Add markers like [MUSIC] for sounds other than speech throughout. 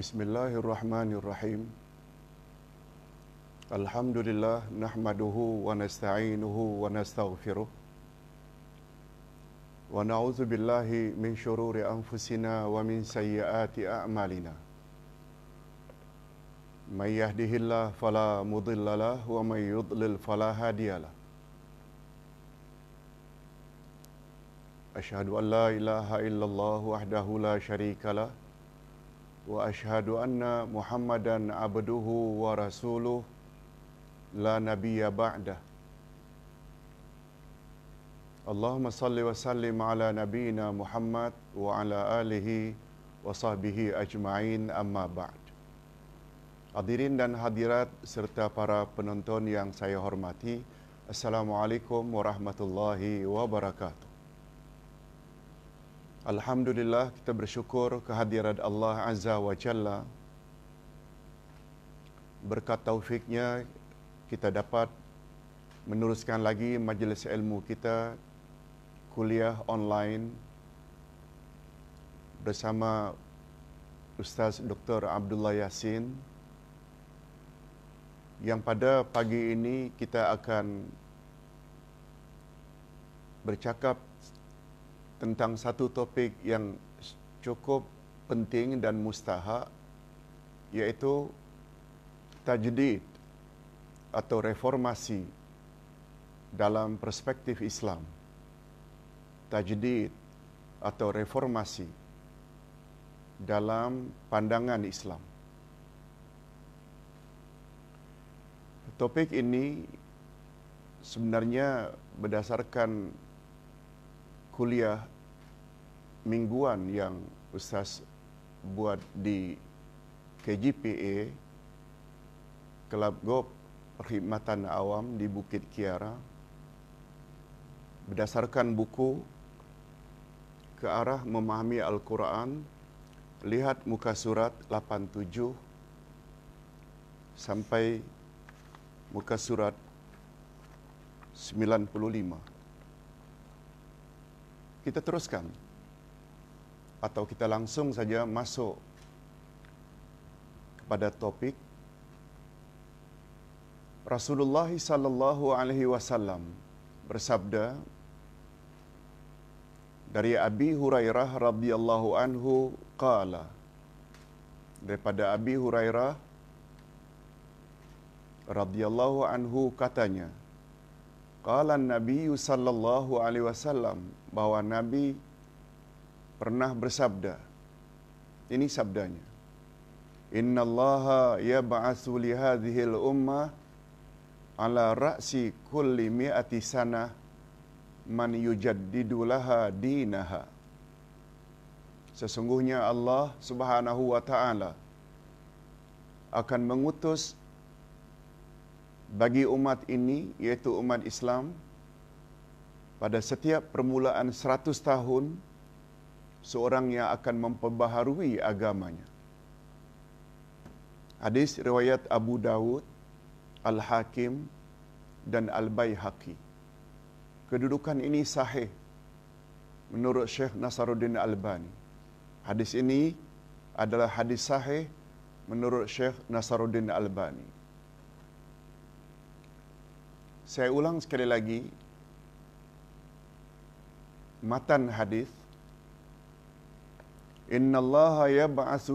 بسم الله الرحمن الرحيم الحمد لله نحمده ونستعينه ونستغفره ونعوذ بالله من شرور أنفسنا ومن سيئات أعمالنا من يهده الله فلا مضل له ومن يضلل فلا هادي له أشهد أن لا إله إلا الله وحده لا شريك له wa ashhadu anna Muhammadan abduhu wa rasuluh la nabiyya ba'da Allahumma salli wa sallim ala nabiyyina Muhammad wa ala alihi wa sahbihi ajma'in amma ba'd Hadirin dan hadirat serta para penonton yang saya hormati Assalamualaikum warahmatullahi wabarakatuh Alhamdulillah kita bersyukur kehadiran Allah Azza wa Jalla Berkat taufiknya kita dapat meneruskan lagi majlis ilmu kita Kuliah online bersama Ustaz Dr. Abdullah Yassin Yang pada pagi ini kita akan bercakap tentang satu topik yang cukup penting dan mustahak yaitu tajdid atau reformasi dalam perspektif Islam. Tajdid atau reformasi dalam pandangan Islam. Topik ini sebenarnya berdasarkan kuliah mingguan yang Ustaz buat di KGPA Kelab Gop Perkhidmatan Awam di Bukit Kiara berdasarkan buku ke arah memahami Al-Quran lihat muka surat 87 sampai muka surat 95 kita teruskan atau kita langsung saja masuk kepada topik Rasulullah sallallahu alaihi wasallam bersabda dari Abi Hurairah radhiyallahu anhu qala daripada Abi Hurairah radhiyallahu anhu katanya qala an-nabiy sallallahu alaihi wasallam bahwa nabi pernah bersabda. Ini sabdanya. Inna Allah ya li hadhihi al-ummah ala ra'si kulli mi'ati sana man yujaddidu laha dinaha. Sesungguhnya Allah Subhanahu wa taala akan mengutus bagi umat ini iaitu umat Islam pada setiap permulaan 100 tahun seorang yang akan memperbaharui agamanya. Hadis riwayat Abu Dawud, Al-Hakim dan Al-Bayhaqi. Kedudukan ini sahih menurut Syekh Nasaruddin Al Albani. Hadis ini adalah hadis sahih menurut Syekh Nasaruddin Al Albani. Saya ulang sekali lagi matan hadis Inna Allah ya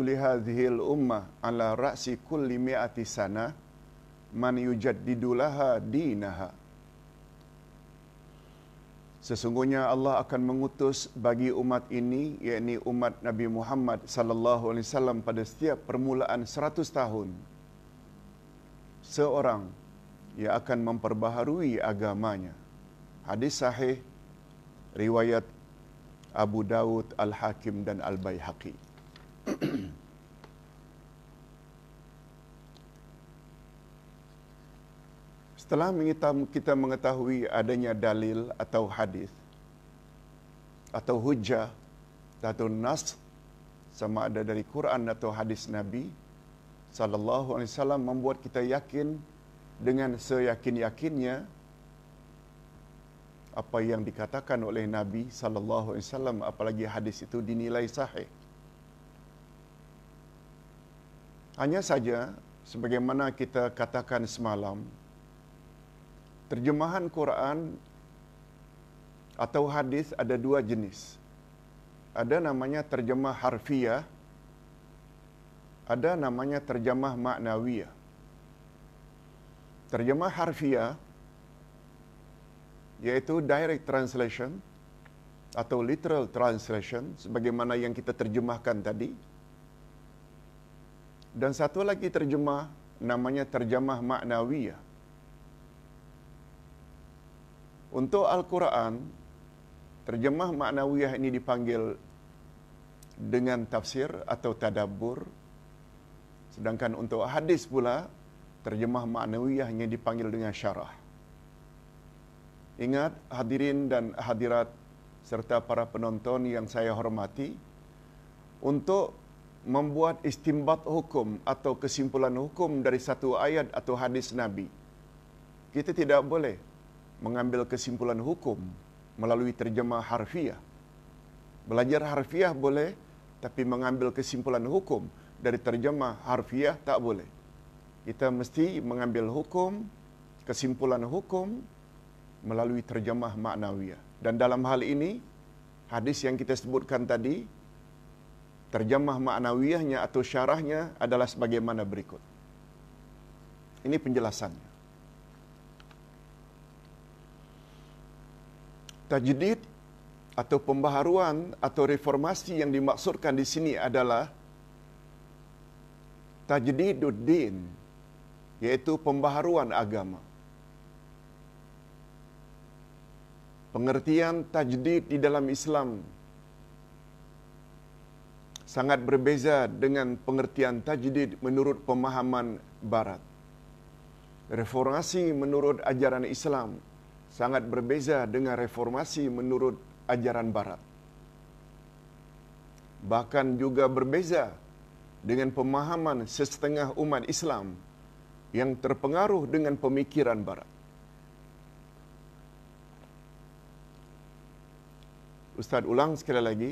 li hadhihi al-ummah ala ra'si kulli mi'ati sana man yujaddidu laha dinaha. Sesungguhnya Allah akan mengutus bagi umat ini yakni umat Nabi Muhammad sallallahu alaihi wasallam pada setiap permulaan seratus tahun seorang yang akan memperbaharui agamanya. Hadis sahih riwayat Abu Daud, Al-Hakim dan Al-Bayhaqi. [CLEARS THROAT] Setelah kita mengetahui adanya dalil atau hadis atau hujah atau nas sama ada dari Quran atau hadis Nabi sallallahu alaihi wasallam membuat kita yakin dengan seyakin-yakinnya apa yang dikatakan oleh Nabi sallallahu alaihi wasallam apalagi hadis itu dinilai sahih. Hanya saja sebagaimana kita katakan semalam terjemahan Quran atau hadis ada dua jenis. Ada namanya terjemah harfiah, ada namanya terjemah maknawiyah. Terjemah harfiah iaitu direct translation atau literal translation sebagaimana yang kita terjemahkan tadi. Dan satu lagi terjemah namanya terjemah maknawiyah. Untuk Al-Quran, terjemah maknawiyah ini dipanggil dengan tafsir atau tadabbur. Sedangkan untuk hadis pula, terjemah maknawiyah ini dipanggil dengan syarah. Ingat hadirin dan hadirat serta para penonton yang saya hormati untuk membuat istimbat hukum atau kesimpulan hukum dari satu ayat atau hadis Nabi. Kita tidak boleh mengambil kesimpulan hukum melalui terjemah harfiah. Belajar harfiah boleh, tapi mengambil kesimpulan hukum dari terjemah harfiah tak boleh. Kita mesti mengambil hukum, kesimpulan hukum melalui terjemah maknawiyah Dan dalam hal ini, hadis yang kita sebutkan tadi, terjemah maknawiyahnya atau syarahnya adalah sebagaimana berikut. Ini penjelasannya. Tajdid atau pembaharuan atau reformasi yang dimaksudkan di sini adalah tajdiduddin, yaitu pembaharuan agama. pengertian tajdid di dalam Islam sangat berbeza dengan pengertian tajdid menurut pemahaman barat. Reformasi menurut ajaran Islam sangat berbeza dengan reformasi menurut ajaran barat. Bahkan juga berbeza dengan pemahaman setengah umat Islam yang terpengaruh dengan pemikiran barat. Ustaz ulang sekali lagi.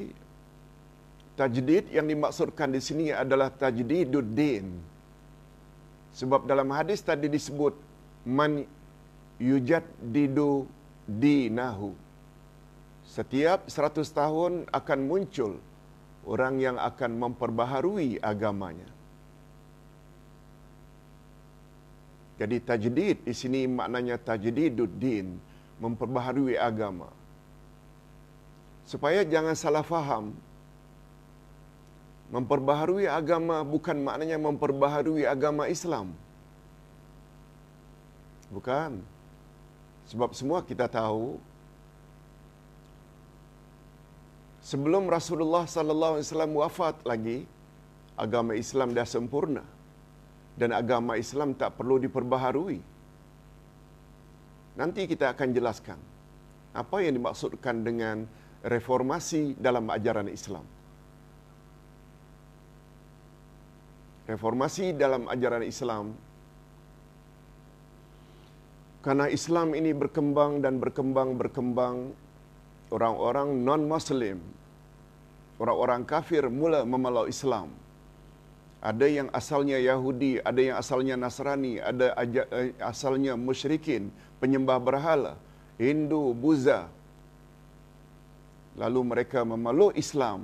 Tajdid yang dimaksudkan di sini adalah tajdiduddin. Sebab dalam hadis tadi disebut man yujad didu dinahu. Setiap seratus tahun akan muncul orang yang akan memperbaharui agamanya. Jadi tajdid di sini maknanya tajdiduddin, memperbaharui agama supaya jangan salah faham memperbaharui agama bukan maknanya memperbaharui agama Islam bukan sebab semua kita tahu sebelum Rasulullah sallallahu alaihi wasallam wafat lagi agama Islam dah sempurna dan agama Islam tak perlu diperbaharui nanti kita akan jelaskan apa yang dimaksudkan dengan reformasi dalam ajaran Islam. Reformasi dalam ajaran Islam karena Islam ini berkembang dan berkembang berkembang orang-orang non muslim orang-orang kafir mula memeluk Islam. Ada yang asalnya Yahudi, ada yang asalnya Nasrani, ada eh, asalnya musyrikin, penyembah berhala, Hindu, Buddha, lalu mereka memeluk Islam.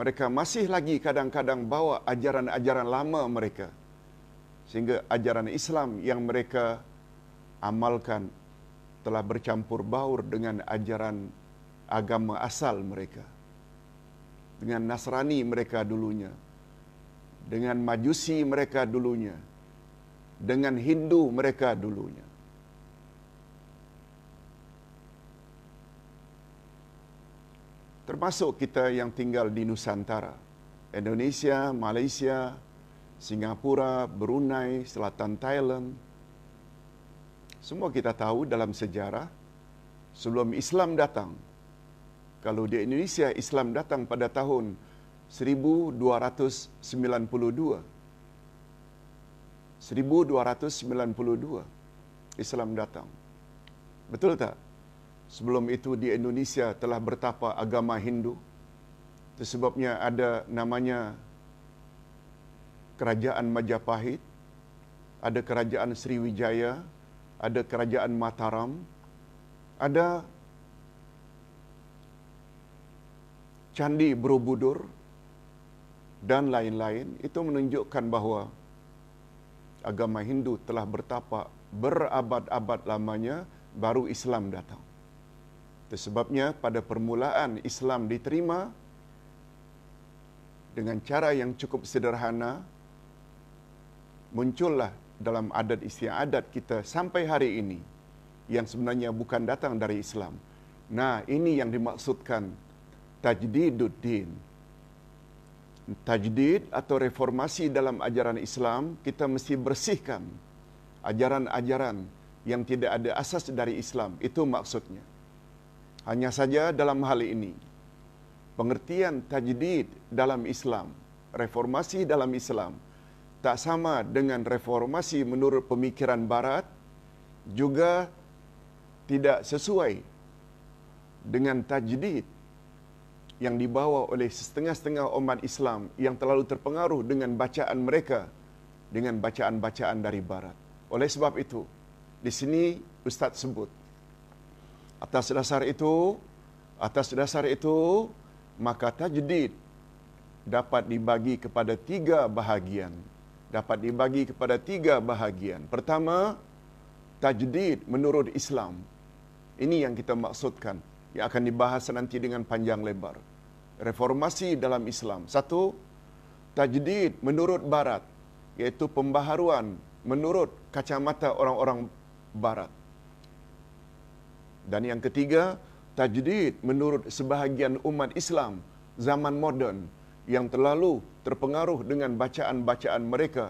Mereka masih lagi kadang-kadang bawa ajaran-ajaran lama mereka. Sehingga ajaran Islam yang mereka amalkan telah bercampur baur dengan ajaran agama asal mereka. Dengan Nasrani mereka dulunya. Dengan Majusi mereka dulunya. Dengan Hindu mereka dulunya. termasuk kita yang tinggal di Nusantara. Indonesia, Malaysia, Singapura, Brunei, Selatan Thailand. Semua kita tahu dalam sejarah, sebelum Islam datang, kalau di Indonesia Islam datang pada tahun 1292. 1292 Islam datang. Betul tak? Sebelum itu di Indonesia telah bertapa agama Hindu. Tersebabnya ada namanya Kerajaan Majapahit, ada Kerajaan Sriwijaya, ada Kerajaan Mataram, ada Candi Borobudur dan lain-lain. Itu menunjukkan bahawa agama Hindu telah bertapa berabad-abad lamanya baru Islam datang. Itu Sebabnya pada permulaan Islam diterima dengan cara yang cukup sederhana muncullah dalam adat istiadat kita sampai hari ini yang sebenarnya bukan datang dari Islam. Nah, ini yang dimaksudkan tajdiduddin. Tajdid atau reformasi dalam ajaran Islam, kita mesti bersihkan ajaran-ajaran yang tidak ada asas dari Islam. Itu maksudnya. Hanya saja dalam hal ini, pengertian tajdid dalam Islam, reformasi dalam Islam, tak sama dengan reformasi menurut pemikiran Barat, juga tidak sesuai dengan tajdid yang dibawa oleh setengah-setengah umat Islam yang terlalu terpengaruh dengan bacaan mereka dengan bacaan-bacaan dari barat. Oleh sebab itu, di sini ustaz sebut Atas dasar itu, atas dasar itu, maka tajdid dapat dibagi kepada tiga bahagian. Dapat dibagi kepada tiga bahagian. Pertama, tajdid menurut Islam. Ini yang kita maksudkan. Yang akan dibahas nanti dengan panjang lebar. Reformasi dalam Islam. Satu, tajdid menurut Barat. Iaitu pembaharuan menurut kacamata orang-orang Barat. Dan yang ketiga, tajdid menurut sebahagian umat Islam zaman moden yang terlalu terpengaruh dengan bacaan-bacaan mereka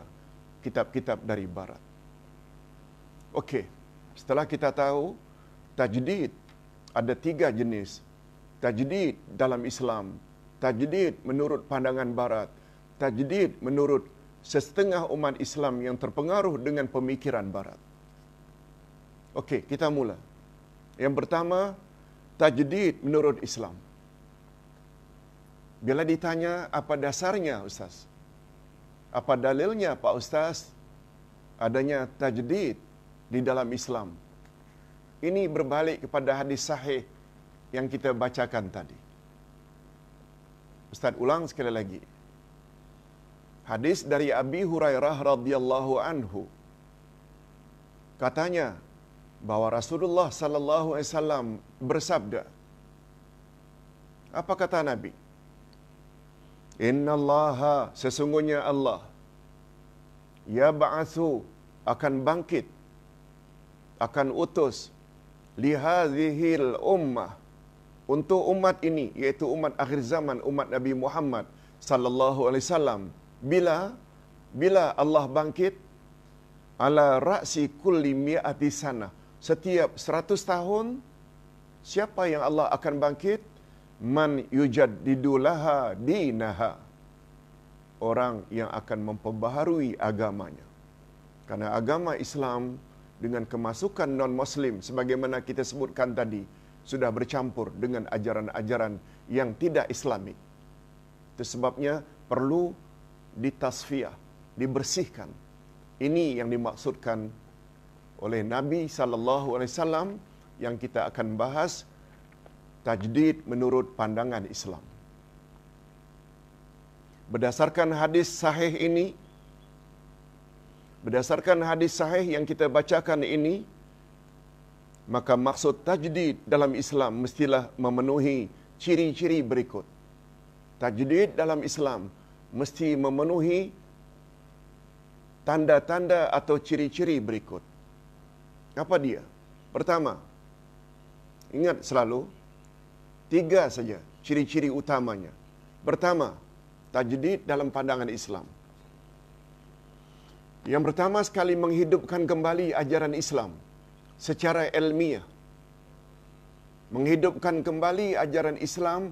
kitab-kitab dari barat. Okey, setelah kita tahu tajdid ada tiga jenis. Tajdid dalam Islam, tajdid menurut pandangan barat, tajdid menurut setengah umat Islam yang terpengaruh dengan pemikiran barat. Okey, kita mula. Yang pertama, tajdid menurut Islam. Bila ditanya apa dasarnya Ustaz? Apa dalilnya Pak Ustaz? Adanya tajdid di dalam Islam. Ini berbalik kepada hadis sahih yang kita bacakan tadi. Ustaz ulang sekali lagi. Hadis dari Abi Hurairah radhiyallahu anhu. Katanya, bahwa Rasulullah sallallahu alaihi wasallam bersabda Apa kata Nabi? Innallaha sesungguhnya Allah yab'atsu akan bangkit akan utus lihadhil ummah untuk umat ini iaitu umat akhir zaman umat Nabi Muhammad sallallahu alaihi wasallam bila bila Allah bangkit ala ra'si kulli mi'ati sanah setiap 100 tahun siapa yang Allah akan bangkit man yujad didulaha dinaha orang yang akan memperbaharui agamanya karena agama Islam dengan kemasukan non muslim sebagaimana kita sebutkan tadi sudah bercampur dengan ajaran-ajaran yang tidak islami itu sebabnya perlu ditasfiah dibersihkan ini yang dimaksudkan oleh Nabi saw yang kita akan bahas tajdid menurut pandangan Islam. Berdasarkan hadis sahih ini berdasarkan hadis sahih yang kita bacakan ini maka maksud tajdid dalam Islam mestilah memenuhi ciri-ciri berikut. Tajdid dalam Islam mesti memenuhi tanda-tanda atau ciri-ciri berikut. Apa dia? Pertama, ingat selalu, tiga saja ciri-ciri utamanya. Pertama, tajdid dalam pandangan Islam. Yang pertama sekali menghidupkan kembali ajaran Islam secara ilmiah. Menghidupkan kembali ajaran Islam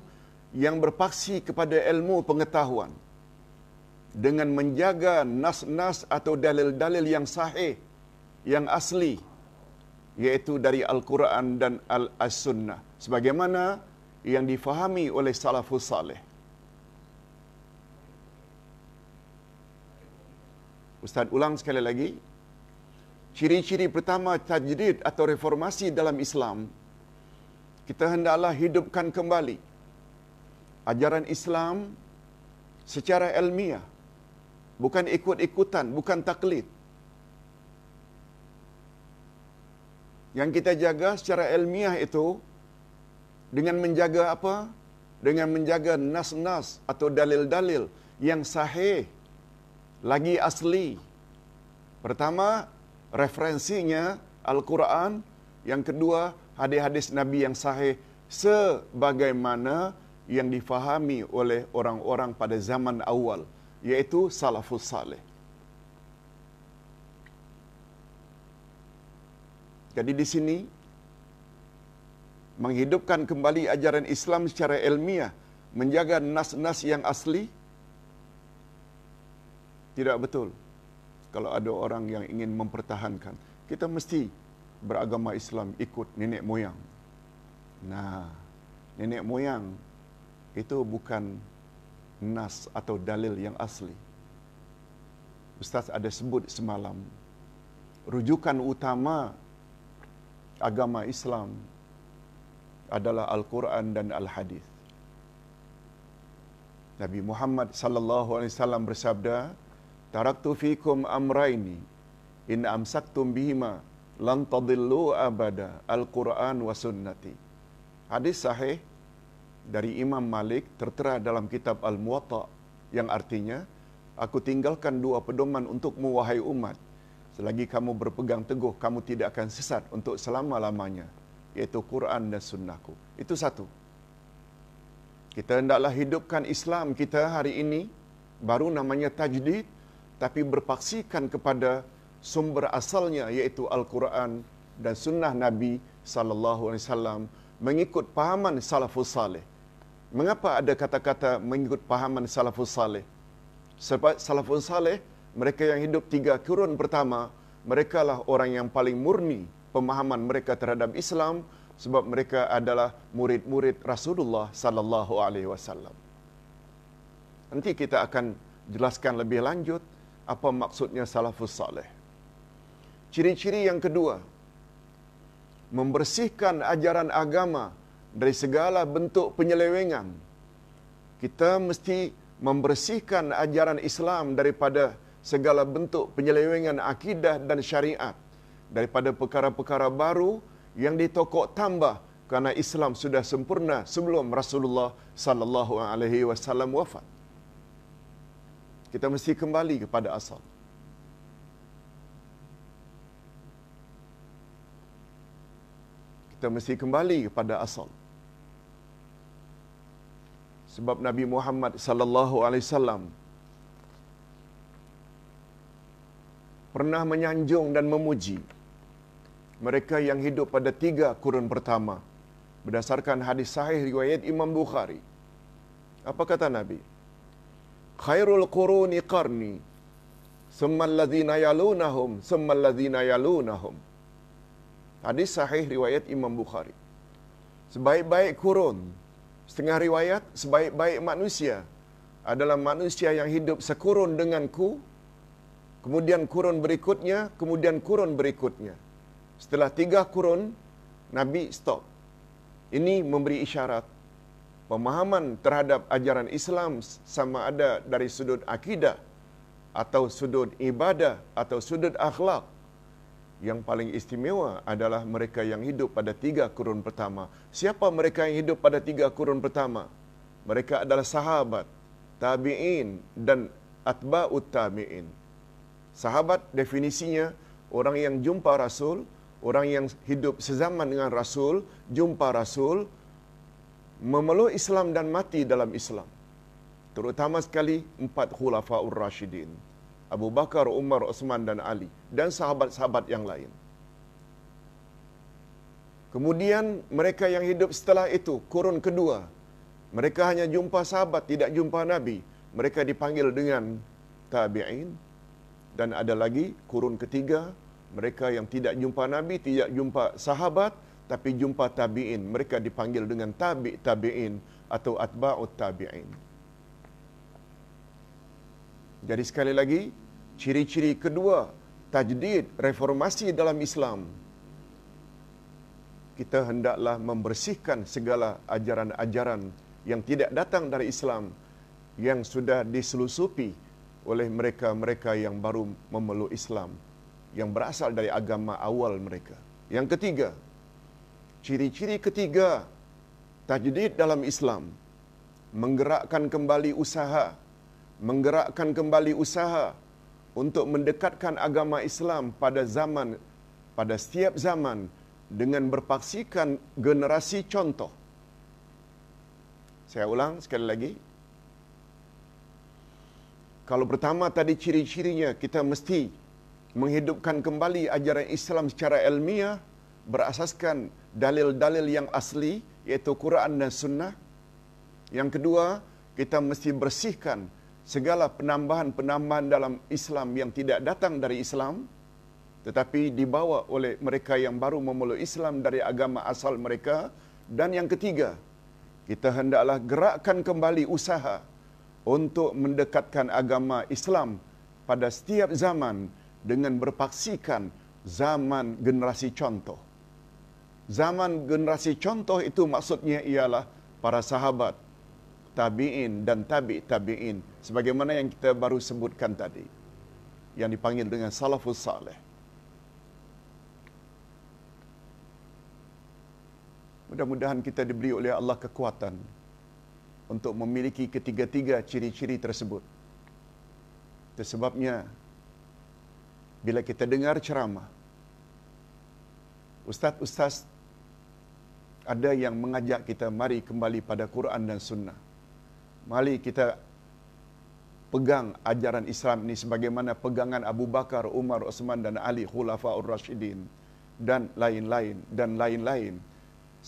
yang berpaksi kepada ilmu pengetahuan dengan menjaga nas-nas atau dalil-dalil yang sahih, yang asli, iaitu dari Al-Quran dan Al-As-Sunnah sebagaimana yang difahami oleh salafus salih. Ustaz ulang sekali lagi. Ciri-ciri pertama tajdid atau reformasi dalam Islam, kita hendaklah hidupkan kembali ajaran Islam secara ilmiah. Bukan ikut-ikutan, bukan taklid. yang kita jaga secara ilmiah itu dengan menjaga apa? Dengan menjaga nas-nas atau dalil-dalil yang sahih lagi asli. Pertama, referensinya Al-Quran. Yang kedua, hadis-hadis Nabi yang sahih sebagaimana yang difahami oleh orang-orang pada zaman awal, yaitu Salafus Salih. Jadi di sini menghidupkan kembali ajaran Islam secara ilmiah, menjaga nas-nas yang asli tidak betul. Kalau ada orang yang ingin mempertahankan, kita mesti beragama Islam ikut nenek moyang. Nah, nenek moyang itu bukan nas atau dalil yang asli. Ustaz ada sebut semalam rujukan utama agama Islam adalah Al-Quran dan Al-Hadis. Nabi Muhammad sallallahu alaihi wasallam bersabda, "Taraktu fikum amraini in amsaktum bihima lan tadillu abada Al-Quran wa sunnati." Hadis sahih dari Imam Malik tertera dalam kitab Al-Muwatta yang artinya, "Aku tinggalkan dua pedoman untukmu wahai umat, Selagi kamu berpegang teguh, kamu tidak akan sesat untuk selama-lamanya. Iaitu Quran dan Sunnahku. Itu satu. Kita hendaklah hidupkan Islam kita hari ini, baru namanya tajdid, tapi berpaksikan kepada sumber asalnya iaitu Al-Quran dan Sunnah Nabi sallallahu alaihi wasallam mengikut pahaman salafus saleh. Mengapa ada kata-kata mengikut pahaman salafus saleh? Sebab salafus saleh mereka yang hidup tiga kurun pertama merekalah orang yang paling murni pemahaman mereka terhadap Islam sebab mereka adalah murid-murid Rasulullah sallallahu alaihi wasallam. Nanti kita akan jelaskan lebih lanjut apa maksudnya salafus saleh. Ciri-ciri yang kedua membersihkan ajaran agama dari segala bentuk penyelewengan. Kita mesti membersihkan ajaran Islam daripada segala bentuk penyelewengan akidah dan syariat daripada perkara-perkara baru yang ditokok tambah kerana Islam sudah sempurna sebelum Rasulullah sallallahu alaihi wasallam wafat. Kita mesti kembali kepada asal. Kita mesti kembali kepada asal. Sebab Nabi Muhammad sallallahu alaihi wasallam pernah menyanjung dan memuji mereka yang hidup pada tiga kurun pertama berdasarkan hadis sahih riwayat Imam Bukhari. Apa kata Nabi? Khairul quruni qarni summal ladzina yalunahum summal ladzina yalunahum. Hadis sahih riwayat Imam Bukhari. Sebaik-baik kurun setengah riwayat sebaik-baik manusia adalah manusia yang hidup sekurun denganku kemudian kurun berikutnya, kemudian kurun berikutnya. Setelah tiga kurun, Nabi stop. Ini memberi isyarat pemahaman terhadap ajaran Islam sama ada dari sudut akidah atau sudut ibadah atau sudut akhlak. Yang paling istimewa adalah mereka yang hidup pada tiga kurun pertama. Siapa mereka yang hidup pada tiga kurun pertama? Mereka adalah sahabat, tabi'in dan atba'ut tabi'in. Sahabat definisinya orang yang jumpa Rasul, orang yang hidup sezaman dengan Rasul, jumpa Rasul, memeluk Islam dan mati dalam Islam. Terutama sekali empat khulafaur Rashidin. Abu Bakar, Umar, Osman dan Ali dan sahabat-sahabat yang lain. Kemudian mereka yang hidup setelah itu, kurun kedua, mereka hanya jumpa sahabat, tidak jumpa Nabi. Mereka dipanggil dengan tabi'in, dan ada lagi kurun ketiga mereka yang tidak jumpa nabi tidak jumpa sahabat tapi jumpa tabiin mereka dipanggil dengan tabi tabiin atau atba'ut tabiin jadi sekali lagi ciri-ciri kedua tajdid reformasi dalam Islam kita hendaklah membersihkan segala ajaran-ajaran yang tidak datang dari Islam yang sudah diselusupi oleh mereka-mereka yang baru memeluk Islam yang berasal dari agama awal mereka. Yang ketiga, ciri-ciri ketiga tajdid dalam Islam menggerakkan kembali usaha menggerakkan kembali usaha untuk mendekatkan agama Islam pada zaman pada setiap zaman dengan berpaksikan generasi contoh. Saya ulang sekali lagi, kalau pertama tadi ciri-cirinya kita mesti menghidupkan kembali ajaran Islam secara ilmiah berasaskan dalil-dalil yang asli iaitu Quran dan Sunnah. Yang kedua, kita mesti bersihkan segala penambahan-penambahan dalam Islam yang tidak datang dari Islam tetapi dibawa oleh mereka yang baru memeluk Islam dari agama asal mereka. Dan yang ketiga, kita hendaklah gerakkan kembali usaha untuk mendekatkan agama Islam pada setiap zaman dengan berpaksikan zaman generasi contoh. Zaman generasi contoh itu maksudnya ialah para sahabat, tabi'in dan tabi' tabi'in sebagaimana yang kita baru sebutkan tadi yang dipanggil dengan salafus salih. Mudah-mudahan kita diberi oleh Allah kekuatan untuk memiliki ketiga-tiga ciri-ciri tersebut. Tersebabnya, bila kita dengar ceramah, Ustaz-Ustaz ada yang mengajak kita mari kembali pada Quran dan Sunnah. Mari kita pegang ajaran Islam ini sebagaimana pegangan Abu Bakar, Umar, Osman dan Ali Khulafaur Rashidin dan lain-lain dan lain-lain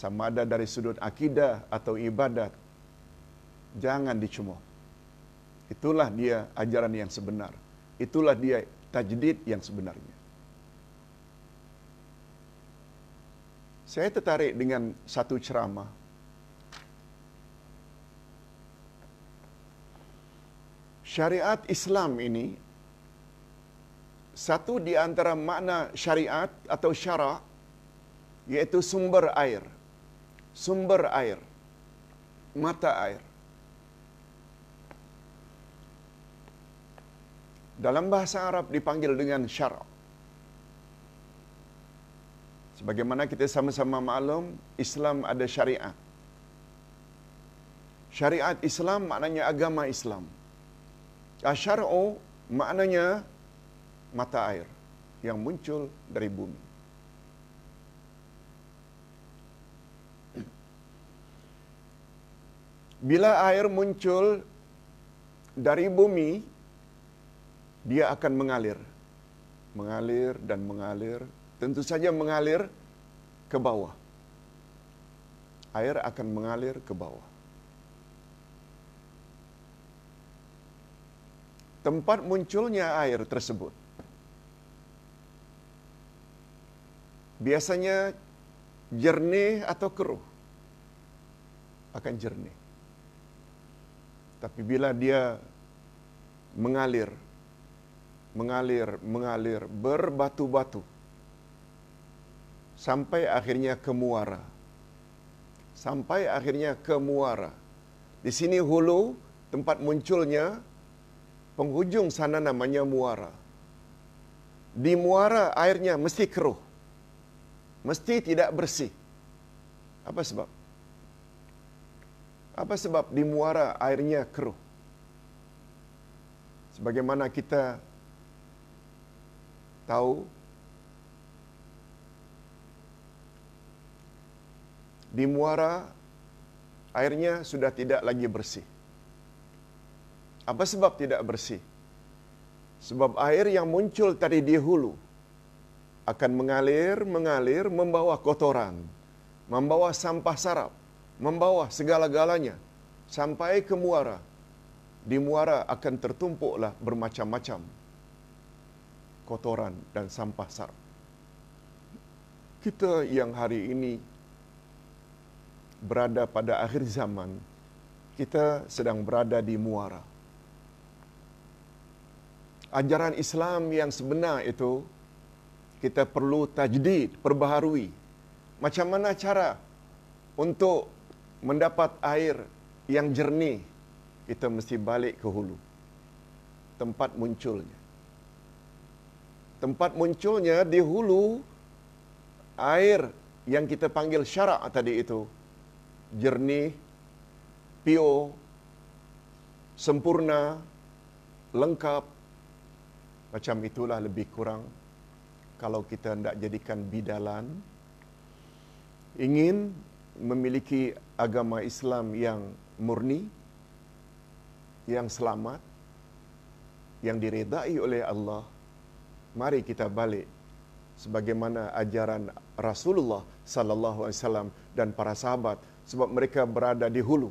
sama ada dari sudut akidah atau ibadat jangan dicemooh. Itulah dia ajaran yang sebenar. Itulah dia tajdid yang sebenarnya. Saya tertarik dengan satu ceramah. Syariat Islam ini satu di antara makna syariat atau syarak, yaitu sumber air. Sumber air. Mata air. dalam bahasa Arab dipanggil dengan syarab. Sebagaimana kita sama-sama maklum, Islam ada syariat. Syariat Islam maknanya agama Islam. Asyara'u ah, maknanya mata air yang muncul dari bumi. Bila air muncul dari bumi, dia akan mengalir. Mengalir dan mengalir, tentu saja mengalir ke bawah. Air akan mengalir ke bawah. Tempat munculnya air tersebut biasanya jernih atau keruh akan jernih. Tapi bila dia mengalir mengalir, mengalir, berbatu-batu. Sampai akhirnya ke muara. Sampai akhirnya ke muara. Di sini hulu, tempat munculnya, penghujung sana namanya muara. Di muara airnya mesti keruh. Mesti tidak bersih. Apa sebab? Apa sebab di muara airnya keruh? Sebagaimana kita tahu di muara airnya sudah tidak lagi bersih. Apa sebab tidak bersih? Sebab air yang muncul tadi di hulu akan mengalir, mengalir, membawa kotoran, membawa sampah sarap, membawa segala-galanya sampai ke muara. Di muara akan tertumpuklah bermacam-macam kotoran dan sampah sarap. Kita yang hari ini berada pada akhir zaman, kita sedang berada di muara. Ajaran Islam yang sebenar itu kita perlu tajdid, perbaharui. Macam mana cara untuk mendapat air yang jernih? Kita mesti balik ke hulu. Tempat munculnya tempat munculnya di hulu air yang kita panggil syarak tadi itu jernih pio sempurna lengkap macam itulah lebih kurang kalau kita hendak jadikan bidalan ingin memiliki agama Islam yang murni yang selamat yang diredai oleh Allah mari kita balik sebagaimana ajaran Rasulullah sallallahu alaihi wasallam dan para sahabat sebab mereka berada di hulu.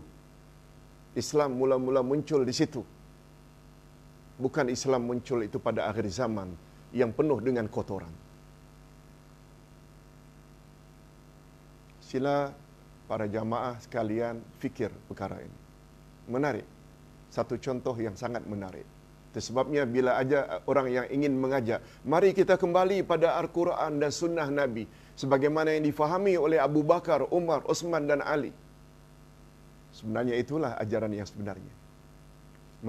Islam mula-mula muncul di situ. Bukan Islam muncul itu pada akhir zaman yang penuh dengan kotoran. Sila para jamaah sekalian fikir perkara ini. Menarik. Satu contoh yang sangat menarik. Sebabnya bila ada eh, orang yang ingin mengajak, mari kita kembali pada Al-Quran dan Sunnah Nabi. Sebagaimana yang difahami oleh Abu Bakar, Umar, Osman dan Ali. Sebenarnya itulah ajaran yang sebenarnya.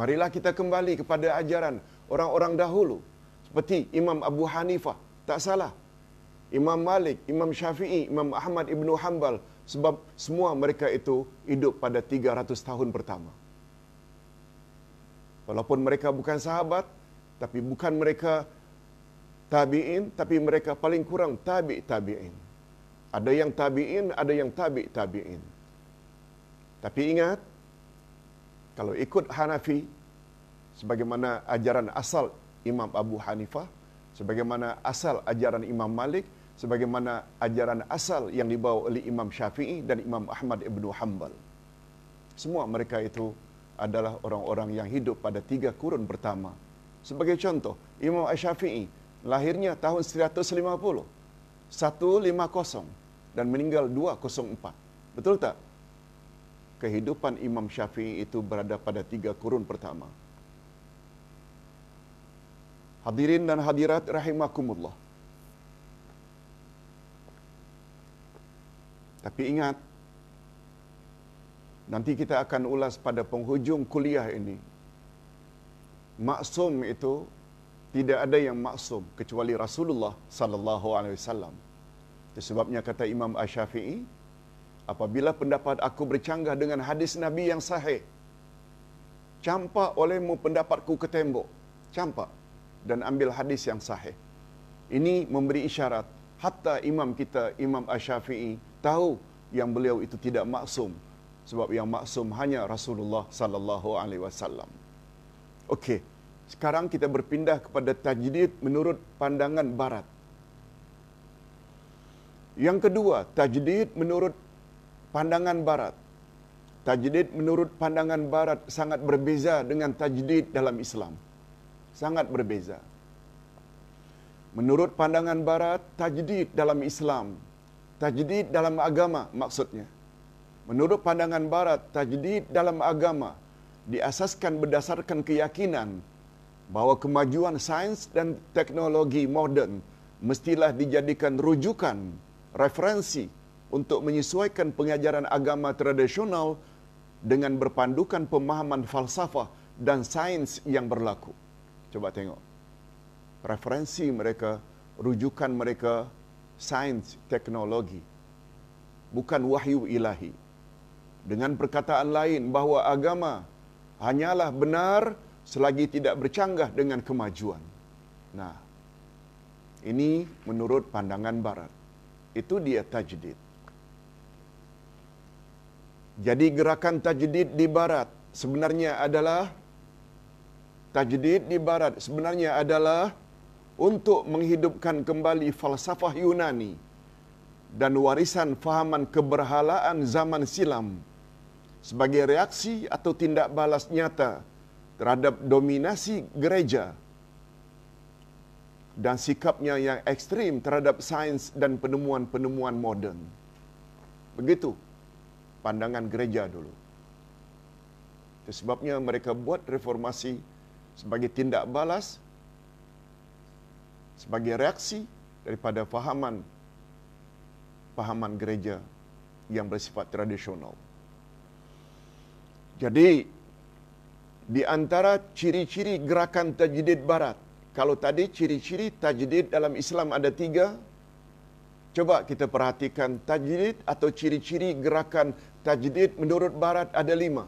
Marilah kita kembali kepada ajaran orang-orang dahulu. Seperti Imam Abu Hanifah, tak salah. Imam Malik, Imam Syafi'i, Imam Ahmad Ibn Hanbal. Sebab semua mereka itu hidup pada 300 tahun pertama. Walaupun mereka bukan sahabat, tapi bukan mereka tabi'in, tapi mereka paling kurang tabi' tabi'in. Ada yang tabi'in, ada yang tabi' tabi'in. Tapi ingat, kalau ikut Hanafi, sebagaimana ajaran asal Imam Abu Hanifah, sebagaimana asal ajaran Imam Malik, sebagaimana ajaran asal yang dibawa oleh Imam Syafi'i dan Imam Ahmad Ibn Hanbal. Semua mereka itu adalah orang-orang yang hidup pada tiga kurun pertama. Sebagai contoh, Imam Ash-Syafi'i lahirnya tahun 150, 150 dan meninggal 204. Betul tak? Kehidupan Imam Syafi'i itu berada pada tiga kurun pertama. Hadirin dan hadirat rahimakumullah. Tapi ingat, Nanti kita akan ulas pada penghujung kuliah ini. Maksum itu tidak ada yang maksum kecuali Rasulullah sallallahu alaihi wasallam. Sebabnya kata Imam Asy-Syafi'i, apabila pendapat aku bercanggah dengan hadis Nabi yang sahih, campak olehmu pendapatku ke tembok. Campak dan ambil hadis yang sahih. Ini memberi isyarat hatta imam kita Imam Asy-Syafi'i tahu yang beliau itu tidak maksum sebab yang maksum hanya Rasulullah sallallahu alaihi wasallam. Okey. Sekarang kita berpindah kepada tajdid menurut pandangan barat. Yang kedua, tajdid menurut pandangan barat. Tajdid menurut pandangan barat sangat berbeza dengan tajdid dalam Islam. Sangat berbeza. Menurut pandangan barat, tajdid dalam Islam, tajdid dalam agama maksudnya Menurut pandangan barat, tajdid dalam agama diasaskan berdasarkan keyakinan bahawa kemajuan sains dan teknologi moden mestilah dijadikan rujukan, referensi untuk menyesuaikan pengajaran agama tradisional dengan berpandukan pemahaman falsafah dan sains yang berlaku. Coba tengok. Referensi mereka, rujukan mereka sains, teknologi. Bukan wahyu ilahi. Dengan perkataan lain bahawa agama hanyalah benar selagi tidak bercanggah dengan kemajuan. Nah, ini menurut pandangan barat. Itu dia tajdid. Jadi gerakan tajdid di barat sebenarnya adalah tajdid di barat sebenarnya adalah untuk menghidupkan kembali falsafah Yunani dan warisan fahaman keberhalaan zaman silam sebagai reaksi atau tindak balas nyata terhadap dominasi gereja dan sikapnya yang ekstrim terhadap sains dan penemuan-penemuan moden. Begitu pandangan gereja dulu. Sebabnya mereka buat reformasi sebagai tindak balas, sebagai reaksi daripada fahaman fahaman gereja yang bersifat tradisional. Jadi di antara ciri-ciri gerakan tajdid barat, kalau tadi ciri-ciri tajdid dalam Islam ada tiga, coba kita perhatikan tajdid atau ciri-ciri gerakan tajdid menurut barat ada lima.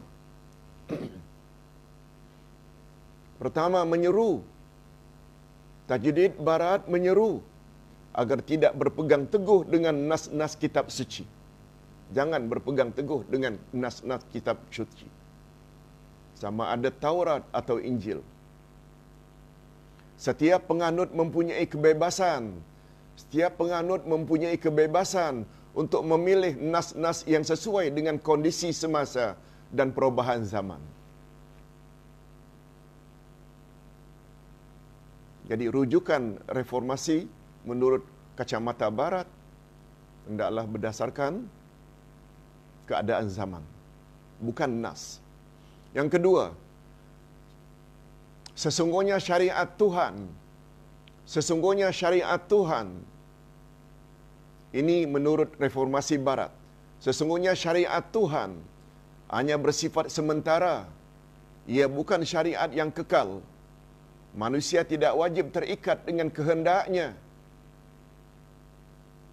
[CLEARS THROAT] Pertama, menyeru. Tajdid barat menyeru agar tidak berpegang teguh dengan nas-nas kitab suci. Jangan berpegang teguh dengan nas-nas kitab suci sama ada Taurat atau Injil. Setiap penganut mempunyai kebebasan. Setiap penganut mempunyai kebebasan untuk memilih nas-nas yang sesuai dengan kondisi semasa dan perubahan zaman. Jadi rujukan reformasi menurut kacamata barat hendaklah berdasarkan keadaan zaman bukan nas. Yang kedua, sesungguhnya syariat Tuhan, sesungguhnya syariat Tuhan, ini menurut reformasi barat, sesungguhnya syariat Tuhan hanya bersifat sementara, ia bukan syariat yang kekal. Manusia tidak wajib terikat dengan kehendaknya.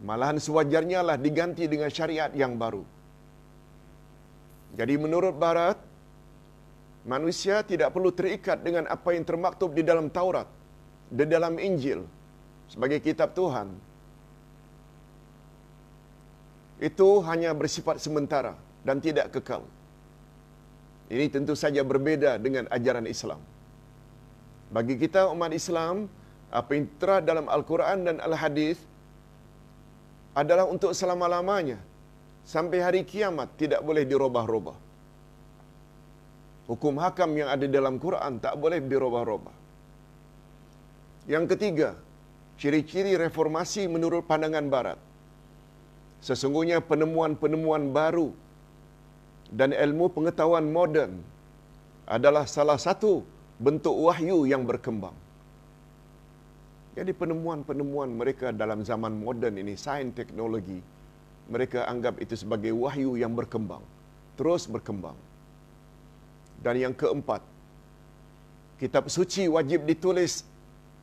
Malahan sewajarnya lah diganti dengan syariat yang baru. Jadi menurut Barat, Manusia tidak perlu terikat dengan apa yang termaktub di dalam Taurat, di dalam Injil sebagai kitab Tuhan. Itu hanya bersifat sementara dan tidak kekal. Ini tentu saja berbeda dengan ajaran Islam. Bagi kita umat Islam, apa yang terah dalam Al-Quran dan Al-Hadis adalah untuk selama-lamanya. Sampai hari kiamat tidak boleh dirubah-rubah. Hukum hakam yang ada dalam Quran tak boleh dirubah-rubah. Yang ketiga, ciri-ciri reformasi menurut pandangan barat. Sesungguhnya penemuan-penemuan baru dan ilmu pengetahuan moden adalah salah satu bentuk wahyu yang berkembang. Jadi penemuan-penemuan mereka dalam zaman moden ini, sains teknologi, mereka anggap itu sebagai wahyu yang berkembang, terus berkembang. Dan yang keempat, kitab suci wajib ditulis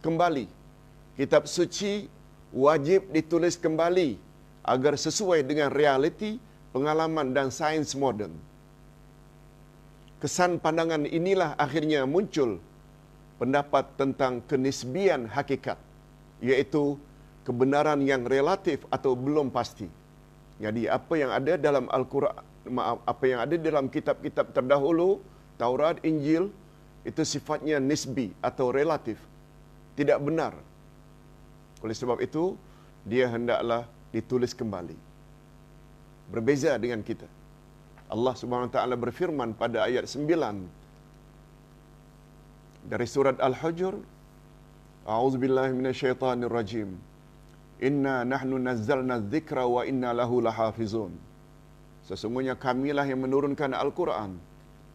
kembali. Kitab suci wajib ditulis kembali agar sesuai dengan realiti, pengalaman dan sains moden. Kesan pandangan inilah akhirnya muncul pendapat tentang kenisbian hakikat, iaitu kebenaran yang relatif atau belum pasti. Jadi apa yang ada dalam Al-Quran, apa yang ada dalam kitab-kitab terdahulu, Taurat, Injil itu sifatnya nisbi atau relatif. Tidak benar. Oleh sebab itu, dia hendaklah ditulis kembali. Berbeza dengan kita. Allah Subhanahu Wa Taala berfirman pada ayat 9 dari surat Al-Hujur, A'udzubillahi minasyaitonirrajim. Inna nahnu nazzalna dzikra wa inna lahu lahafizun. Sesungguhnya kamilah yang menurunkan Al-Qur'an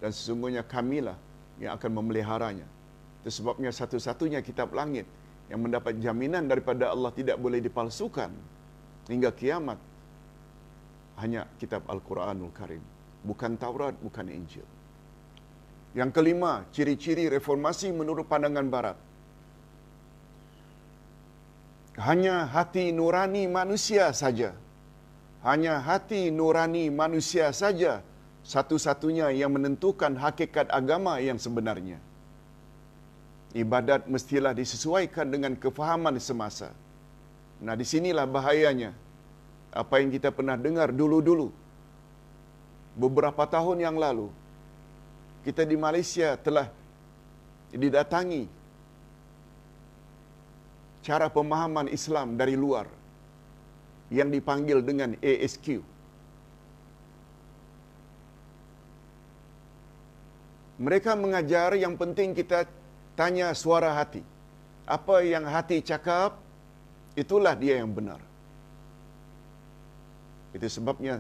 dan sesungguhnya kamilah yang akan memeliharanya. Itu sebabnya satu-satunya kitab langit yang mendapat jaminan daripada Allah tidak boleh dipalsukan hingga kiamat hanya kitab Al-Quranul Karim. Bukan Taurat, bukan Injil. Yang kelima, ciri-ciri reformasi menurut pandangan Barat. Hanya hati nurani manusia saja. Hanya hati nurani manusia saja satu-satunya yang menentukan hakikat agama yang sebenarnya. Ibadat mestilah disesuaikan dengan kefahaman semasa. Nah, di sinilah bahayanya. Apa yang kita pernah dengar dulu-dulu. Beberapa tahun yang lalu, kita di Malaysia telah didatangi cara pemahaman Islam dari luar yang dipanggil dengan ASQ. Mereka mengajar yang penting kita tanya suara hati. Apa yang hati cakap, itulah dia yang benar. Itu sebabnya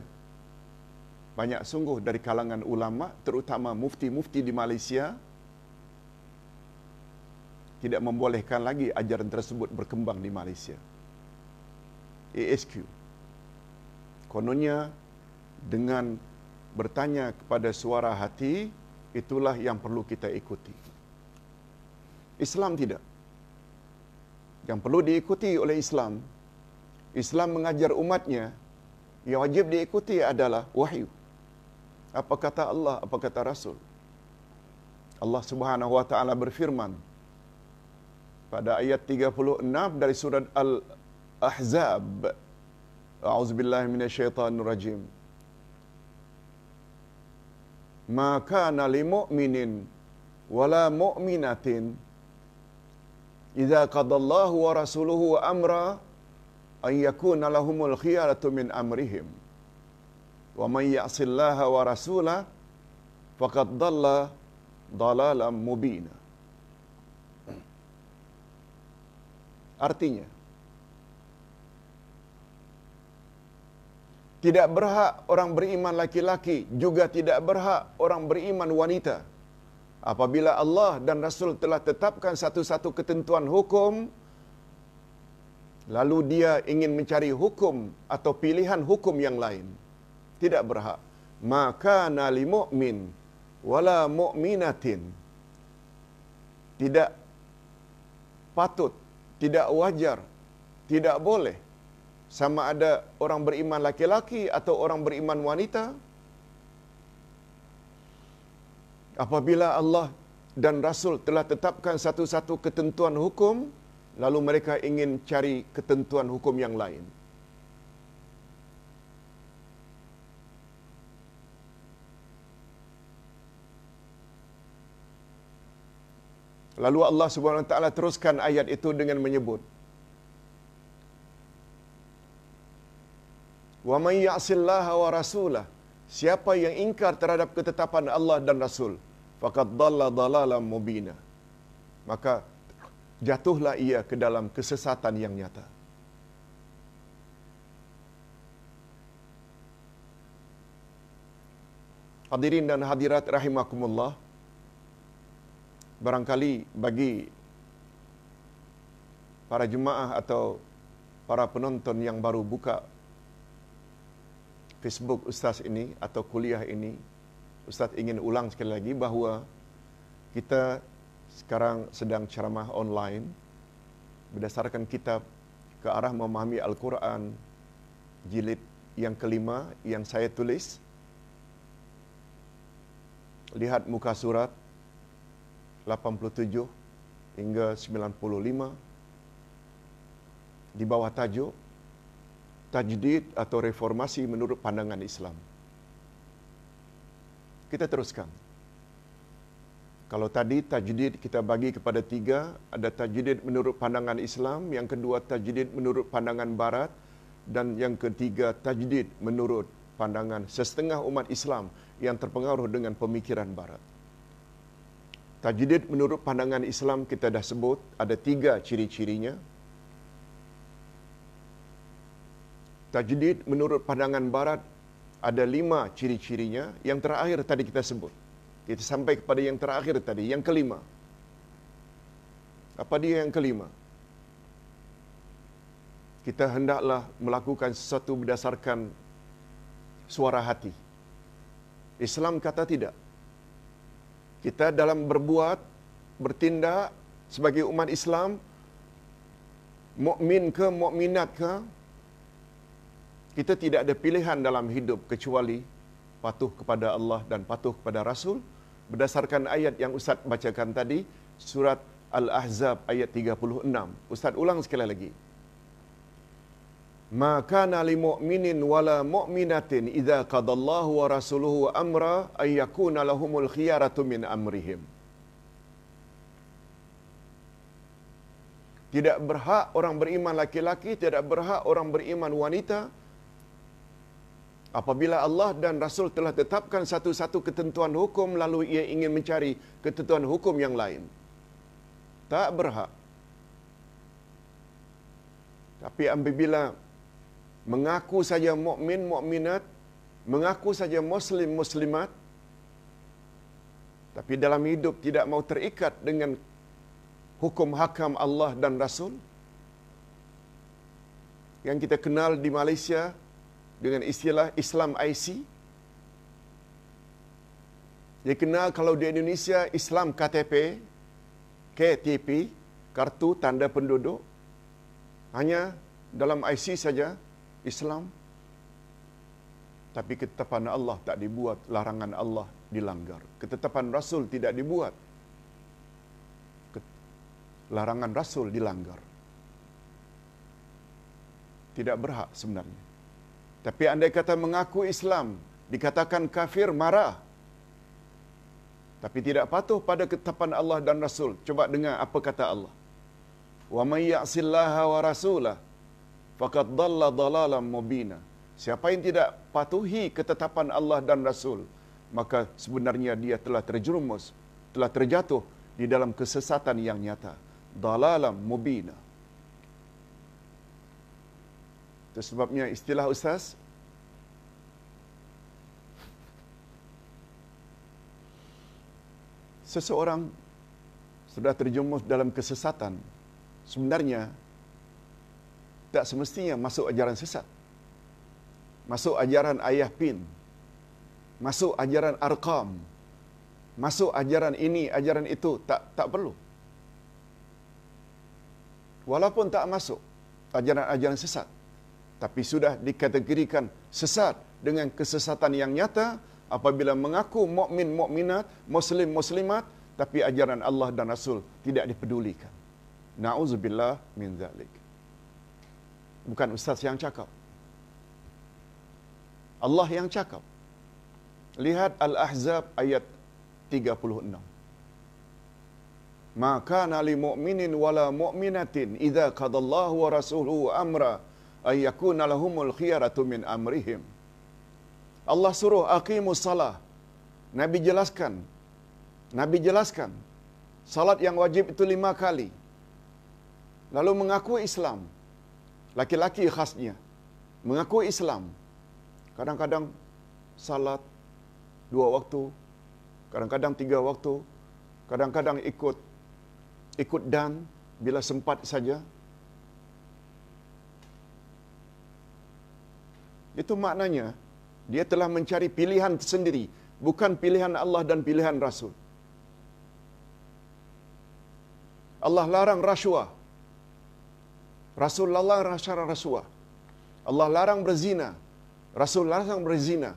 banyak sungguh dari kalangan ulama, terutama mufti-mufti di Malaysia, tidak membolehkan lagi ajaran tersebut berkembang di Malaysia. ASQ. Kononnya dengan bertanya kepada suara hati, itulah yang perlu kita ikuti. Islam tidak. Yang perlu diikuti oleh Islam, Islam mengajar umatnya, yang wajib diikuti adalah wahyu. Apa kata Allah, apa kata Rasul. Allah subhanahu wa ta'ala berfirman, pada ayat 36 dari surat Al-Ahzab, A'udzubillahiminasyaitanirrajim. rajim ma kana li mu'minin wala mu'minatin idza qada Allah wa rasuluhu amra an yakuna lahumul khiyaratu min amrihim wa man ya'si Allah wa rasula faqad dalla dalalan mubina artinya Tidak berhak orang beriman laki-laki juga tidak berhak orang beriman wanita. Apabila Allah dan Rasul telah tetapkan satu-satu ketentuan hukum, lalu dia ingin mencari hukum atau pilihan hukum yang lain. Tidak berhak. Maka nali mu'min wala mu'minatin. Tidak patut, tidak wajar, tidak boleh sama ada orang beriman laki-laki atau orang beriman wanita apabila Allah dan rasul telah tetapkan satu-satu ketentuan hukum lalu mereka ingin cari ketentuan hukum yang lain lalu Allah Subhanahu wa taala teruskan ayat itu dengan menyebut Wa may ya'sillaha wa rasulah. Siapa yang ingkar terhadap ketetapan Allah dan Rasul, faqad dalla dalalan mubina. Maka jatuhlah ia ke dalam kesesatan yang nyata. Hadirin dan hadirat rahimakumullah, barangkali bagi para jemaah atau para penonton yang baru buka Facebook Ustaz ini atau kuliah ini, Ustaz ingin ulang sekali lagi bahawa kita sekarang sedang ceramah online berdasarkan kitab ke arah memahami Al-Quran jilid yang kelima yang saya tulis. Lihat muka surat 87 hingga 95 di bawah tajuk tajdid atau reformasi menurut pandangan Islam. Kita teruskan. Kalau tadi tajdid kita bagi kepada tiga, ada tajdid menurut pandangan Islam, yang kedua tajdid menurut pandangan Barat, dan yang ketiga tajdid menurut pandangan setengah umat Islam yang terpengaruh dengan pemikiran Barat. Tajdid menurut pandangan Islam kita dah sebut ada tiga ciri-cirinya. Tajdid menurut pandangan barat ada lima ciri-cirinya yang terakhir tadi kita sebut. Kita sampai kepada yang terakhir tadi, yang kelima. Apa dia yang kelima? Kita hendaklah melakukan sesuatu berdasarkan suara hati. Islam kata tidak. Kita dalam berbuat, bertindak sebagai umat Islam, mukmin ke mukminat ke, kita tidak ada pilihan dalam hidup kecuali patuh kepada Allah dan patuh kepada Rasul berdasarkan ayat yang Ustaz bacakan tadi surat Al-Ahzab ayat 36. Ustaz ulang sekali lagi. Maka nali mu'minin wala mu'minatin idza qadallahu wa rasuluhu amra ay yakuna lahumul khiyaratu min amrihim. Tidak berhak orang beriman laki-laki, tidak berhak orang beriman wanita, Apabila Allah dan Rasul telah tetapkan satu-satu ketentuan hukum lalu ia ingin mencari ketentuan hukum yang lain. Tak berhak. Tapi apabila mengaku saja mukmin mukminat, mengaku saja muslim muslimat tapi dalam hidup tidak mau terikat dengan hukum hakam Allah dan Rasul yang kita kenal di Malaysia dengan istilah Islam IC. Dia kenal kalau di Indonesia Islam KTP, KTP, kartu tanda penduduk. Hanya dalam IC saja Islam. Tapi ketetapan Allah tak dibuat, larangan Allah dilanggar. Ketetapan Rasul tidak dibuat, larangan Rasul dilanggar. Tidak berhak sebenarnya. Tapi andai kata mengaku Islam, dikatakan kafir marah. Tapi tidak patuh pada ketetapan Allah dan Rasul. Coba dengar apa kata Allah. Wa may ya'sillaha wa rasulah faqad dalla dalalan mubina. Siapa yang tidak patuhi ketetapan Allah dan Rasul, maka sebenarnya dia telah terjerumus, telah terjatuh di dalam kesesatan yang nyata. Dalalan mubina. Itu sebabnya istilah ustaz Seseorang sudah terjumus dalam kesesatan Sebenarnya Tak semestinya masuk ajaran sesat Masuk ajaran ayah pin Masuk ajaran Arkam, Masuk ajaran ini, ajaran itu Tak tak perlu Walaupun tak masuk Ajaran-ajaran sesat tapi sudah dikategorikan sesat dengan kesesatan yang nyata apabila mengaku mukmin mukminat muslim muslimat tapi ajaran Allah dan Rasul tidak dipedulikan. Nauzubillah min zalik. Bukan ustaz yang cakap. Allah yang cakap. Lihat Al-Ahzab ayat 36. Maka nali mu'minin wala mu'minatin idha qadallahu wa rasuluhu amra ay yakuna lahumul khiyaratu min amrihim. Allah suruh aqimus salah. Nabi jelaskan. Nabi jelaskan. Salat yang wajib itu lima kali. Lalu mengaku Islam. Laki-laki khasnya. Mengaku Islam. Kadang-kadang salat dua waktu. Kadang-kadang tiga waktu. Kadang-kadang ikut ikut dan bila sempat saja Itu maknanya dia telah mencari pilihan tersendiri, bukan pilihan Allah dan pilihan Rasul. Allah larang rasuah. Rasul larang rasuah. Allah larang berzina. Rasul larang berzina.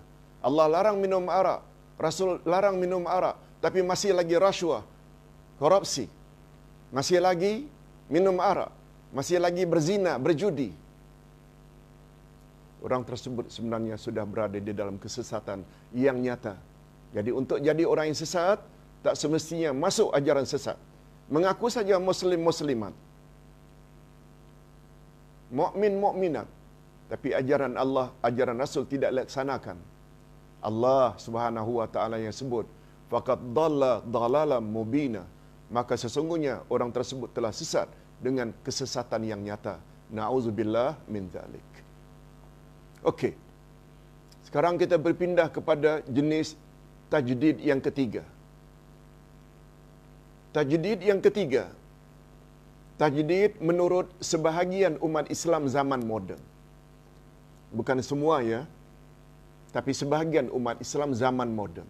Allah larang minum arak. Rasul larang minum arak. Tapi masih lagi rasuah. Korupsi. Masih lagi minum arak. Masih lagi berzina, berjudi orang tersebut sebenarnya sudah berada di dalam kesesatan yang nyata. Jadi untuk jadi orang yang sesat, tak semestinya masuk ajaran sesat. Mengaku saja muslim-musliman. Mu'min-mu'minat. Tapi ajaran Allah, ajaran Rasul tidak laksanakan. Allah subhanahu wa ta'ala yang sebut, Fakat dalla dalalam mubina. Maka sesungguhnya orang tersebut telah sesat dengan kesesatan yang nyata. Na'udzubillah min zalik. Okey. Sekarang kita berpindah kepada jenis tajdid yang ketiga. Tajdid yang ketiga. Tajdid menurut sebahagian umat Islam zaman moden. Bukan semua ya. Tapi sebahagian umat Islam zaman moden.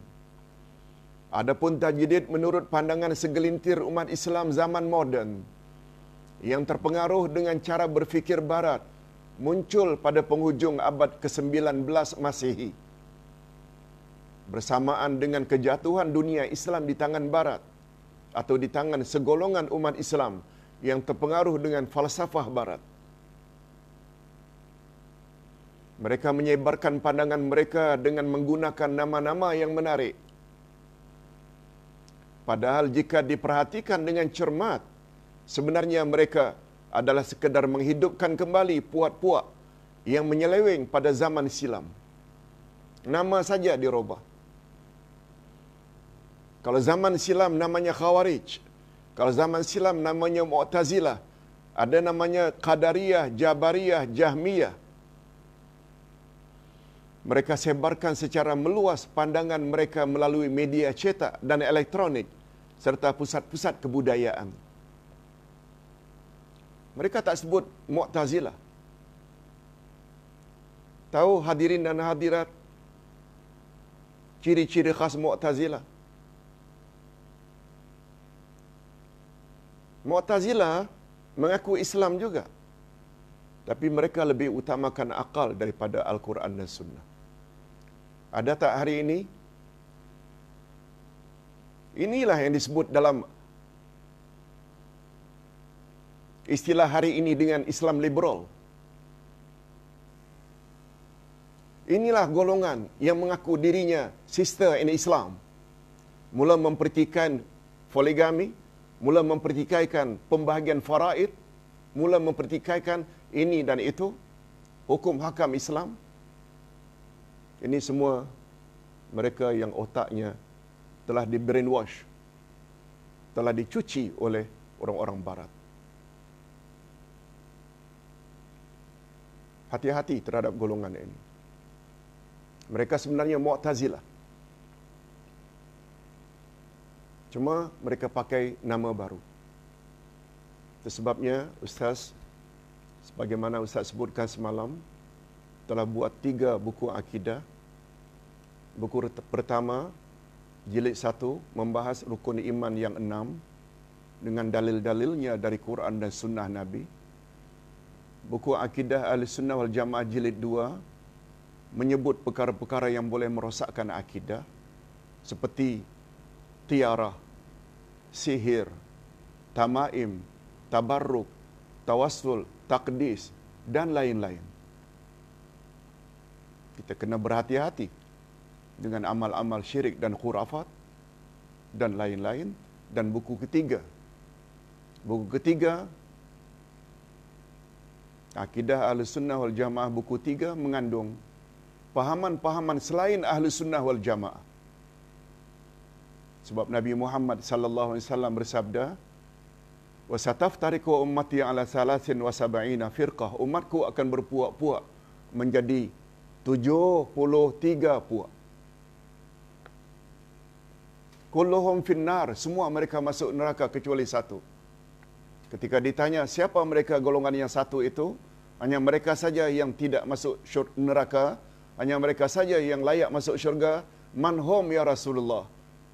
Adapun tajdid menurut pandangan segelintir umat Islam zaman moden yang terpengaruh dengan cara berfikir barat muncul pada penghujung abad ke-19 Masehi. Bersamaan dengan kejatuhan dunia Islam di tangan barat atau di tangan segolongan umat Islam yang terpengaruh dengan falsafah barat. Mereka menyebarkan pandangan mereka dengan menggunakan nama-nama yang menarik. Padahal jika diperhatikan dengan cermat, sebenarnya mereka adalah sekadar menghidupkan kembali puak-puak yang menyeleweng pada zaman silam. Nama saja dirubah. Kalau zaman silam namanya Khawarij. Kalau zaman silam namanya Mu'tazilah. Ada namanya Qadariyah, Jabariyah, Jahmiyah. Mereka sebarkan secara meluas pandangan mereka melalui media cetak dan elektronik serta pusat-pusat kebudayaan. Mereka tak sebut Mu'tazilah. Tahu hadirin dan hadirat ciri-ciri khas Mu'tazilah. Mu'tazilah mengaku Islam juga. Tapi mereka lebih utamakan akal daripada Al-Quran dan Sunnah. Ada tak hari ini? Inilah yang disebut dalam istilah hari ini dengan Islam liberal. Inilah golongan yang mengaku dirinya sister in Islam. Mula mempertikaikan poligami, mula mempertikaikan pembahagian faraid, mula mempertikaikan ini dan itu, hukum hakam Islam. Ini semua mereka yang otaknya telah di-brainwash, telah dicuci oleh orang-orang barat. hati-hati terhadap golongan ini. Mereka sebenarnya Mu'tazilah. Cuma mereka pakai nama baru. Sebabnya Ustaz, sebagaimana Ustaz sebutkan semalam, telah buat tiga buku akidah. Buku pertama, jilid satu, membahas rukun iman yang enam dengan dalil-dalilnya dari Quran dan Sunnah Nabi buku akidah ahli sunnah wal jamaah jilid 2 menyebut perkara-perkara yang boleh merosakkan akidah seperti tiara, sihir, tamaim, tabarruk, tawassul, takdis dan lain-lain. Kita kena berhati-hati dengan amal-amal syirik dan khurafat dan lain-lain dan buku ketiga. Buku ketiga Akidah Ahli Sunnah Wal Jamaah buku 3 mengandung pahaman-pahaman selain Ahli Sunnah Wal Jamaah. Sebab Nabi Muhammad sallallahu alaihi wasallam bersabda, "Wasataftariqu ummati ala salasin wa sab'ina firqah." Umatku akan berpuak-puak menjadi 73 puak. Kulluhum finnar, semua mereka masuk neraka kecuali satu. Ketika ditanya siapa mereka golongan yang satu itu, hanya mereka saja yang tidak masuk syurga neraka, hanya mereka saja yang layak masuk syurga. Man hum ya Rasulullah?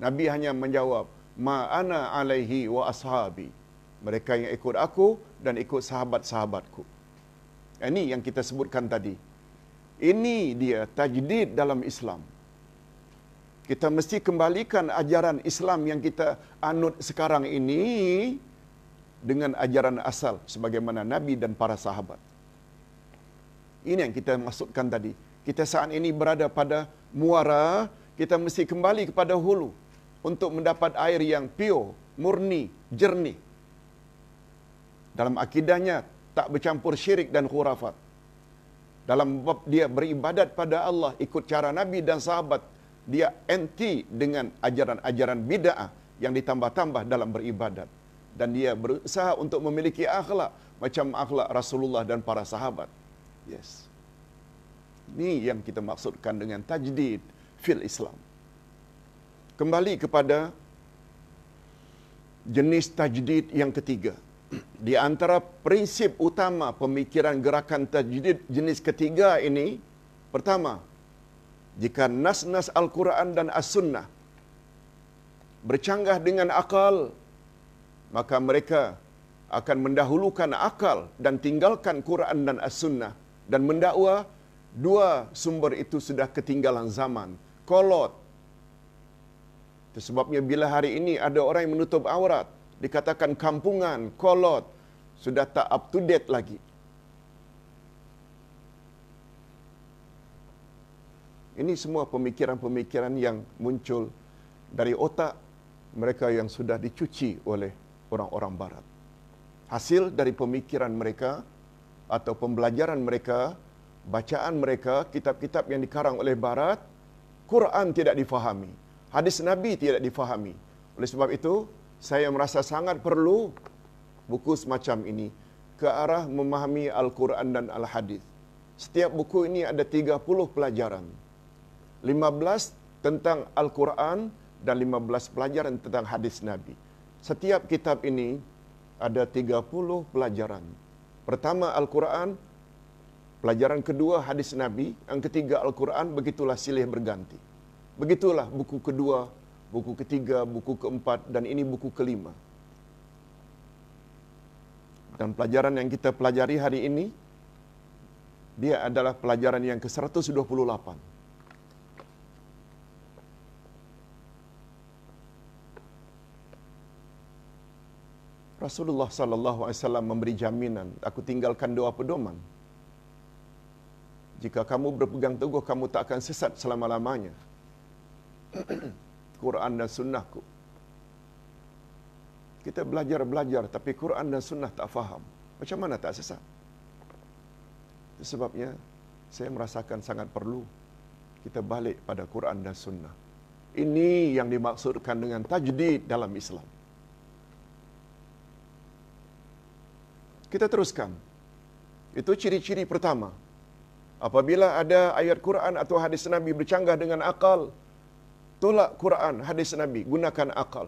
Nabi hanya menjawab, Ma ana alaihi wa ashabi. Mereka yang ikut aku dan ikut sahabat-sahabatku. Ini yang kita sebutkan tadi. Ini dia tajdid dalam Islam. Kita mesti kembalikan ajaran Islam yang kita anut sekarang ini dengan ajaran asal sebagaimana Nabi dan para sahabat. Ini yang kita maksudkan tadi. Kita saat ini berada pada muara, kita mesti kembali kepada hulu untuk mendapat air yang pio, murni, jernih. Dalam akidahnya tak bercampur syirik dan khurafat. Dalam bab dia beribadat pada Allah ikut cara Nabi dan sahabat, dia anti dengan ajaran-ajaran bid'ah yang ditambah-tambah dalam beribadat dan dia berusaha untuk memiliki akhlak macam akhlak Rasulullah dan para sahabat. Yes. Ini yang kita maksudkan dengan tajdid fil Islam. Kembali kepada jenis tajdid yang ketiga. Di antara prinsip utama pemikiran gerakan tajdid jenis ketiga ini, pertama, jika nas-nas Al-Quran dan As-Sunnah bercanggah dengan akal maka mereka akan mendahulukan akal dan tinggalkan Quran dan As-Sunnah dan mendakwa dua sumber itu sudah ketinggalan zaman. Kolot. Sebabnya bila hari ini ada orang yang menutup aurat, dikatakan kampungan, kolot, sudah tak up to date lagi. Ini semua pemikiran-pemikiran yang muncul dari otak mereka yang sudah dicuci oleh orang-orang barat. Hasil dari pemikiran mereka atau pembelajaran mereka, bacaan mereka, kitab-kitab yang dikarang oleh barat, Quran tidak difahami, hadis Nabi tidak difahami. Oleh sebab itu, saya merasa sangat perlu buku semacam ini ke arah memahami Al-Quran dan Al-Hadis. Setiap buku ini ada 30 pelajaran. 15 tentang Al-Quran dan 15 pelajaran tentang hadis Nabi setiap kitab ini ada 30 pelajaran. Pertama Al-Quran, pelajaran kedua hadis Nabi, yang ketiga Al-Quran, begitulah silih berganti. Begitulah buku kedua, buku ketiga, buku keempat, dan ini buku kelima. Dan pelajaran yang kita pelajari hari ini, dia adalah pelajaran yang ke-128. 128. Rasulullah sallallahu alaihi wasallam memberi jaminan, aku tinggalkan doa pedoman. Jika kamu berpegang teguh, kamu tak akan sesat selama-lamanya. [CLEARS THROAT] Quran dan sunnahku. Kita belajar-belajar tapi Quran dan sunnah tak faham. Macam mana tak sesat? Sebabnya saya merasakan sangat perlu kita balik pada Quran dan sunnah. Ini yang dimaksudkan dengan tajdid dalam Islam. Kita teruskan. Itu ciri-ciri pertama. Apabila ada ayat Quran atau hadis Nabi bercanggah dengan akal, tolak Quran, hadis Nabi, gunakan akal.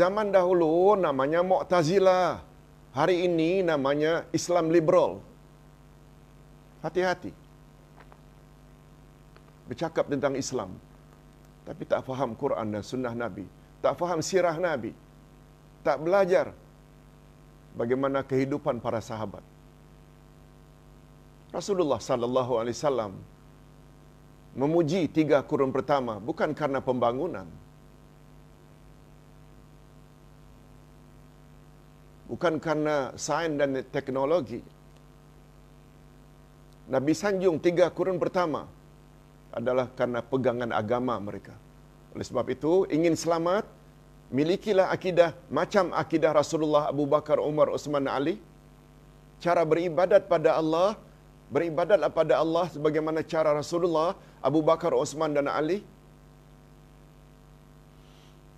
Zaman dahulu namanya Mu'tazilah. Hari ini namanya Islam liberal. Hati-hati. Bercakap tentang Islam. Tapi tak faham Quran dan sunnah Nabi. Tak faham sirah Nabi. Tak belajar bagaimana kehidupan para sahabat. Rasulullah sallallahu alaihi wasallam memuji tiga kurun pertama bukan karena pembangunan. Bukan karena sains dan teknologi. Nabi sanjung tiga kurun pertama adalah karena pegangan agama mereka. Oleh sebab itu, ingin selamat, Milikilah akidah macam akidah Rasulullah Abu Bakar Umar Osman Ali. Cara beribadat pada Allah, beribadatlah pada Allah sebagaimana cara Rasulullah Abu Bakar Osman dan Ali.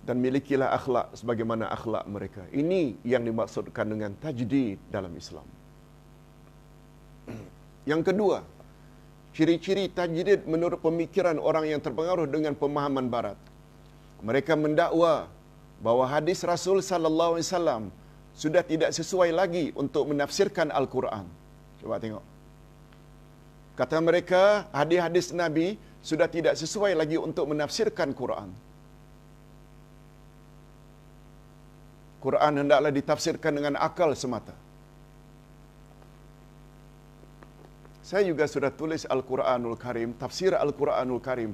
Dan milikilah akhlak sebagaimana akhlak mereka. Ini yang dimaksudkan dengan tajdid dalam Islam. [CLEARS THROAT] Yang kedua, ciri-ciri tajdid menurut pemikiran orang yang terpengaruh dengan pemahaman barat. Mereka mendakwa bahawa hadis Rasul sallallahu alaihi wasallam sudah tidak sesuai lagi untuk menafsirkan Al-Quran. Cuba tengok. Kata mereka, hadis-hadis Nabi sudah tidak sesuai lagi untuk menafsirkan Quran. Quran hendaklah ditafsirkan dengan akal semata. Saya juga sudah tulis Al-Quranul Karim, tafsir Al-Quranul Karim.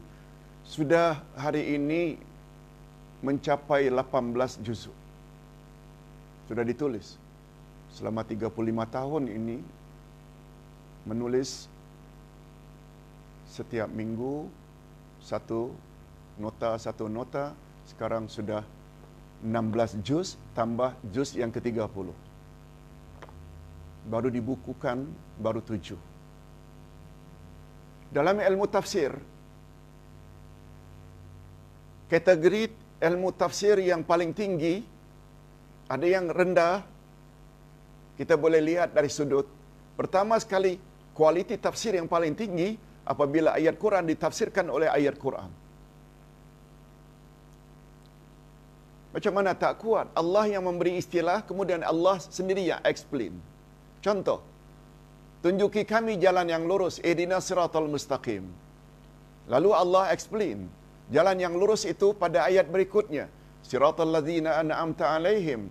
Sudah hari ini mencapai 18 juzuk. Sudah ditulis. Selama 35 tahun ini menulis setiap minggu satu nota satu nota sekarang sudah 16 juz tambah juz yang ke-30. Baru dibukukan baru 7. Dalam ilmu tafsir kategori ilmu tafsir yang paling tinggi, ada yang rendah, kita boleh lihat dari sudut. Pertama sekali, kualiti tafsir yang paling tinggi apabila ayat Quran ditafsirkan oleh ayat Quran. Macam mana tak kuat? Allah yang memberi istilah, kemudian Allah sendiri yang explain. Contoh, tunjuki kami jalan yang lurus, edina eh, siratul mustaqim. Lalu Allah explain, Jalan yang lurus itu pada ayat berikutnya. Siratul ladzina an'amta alaihim.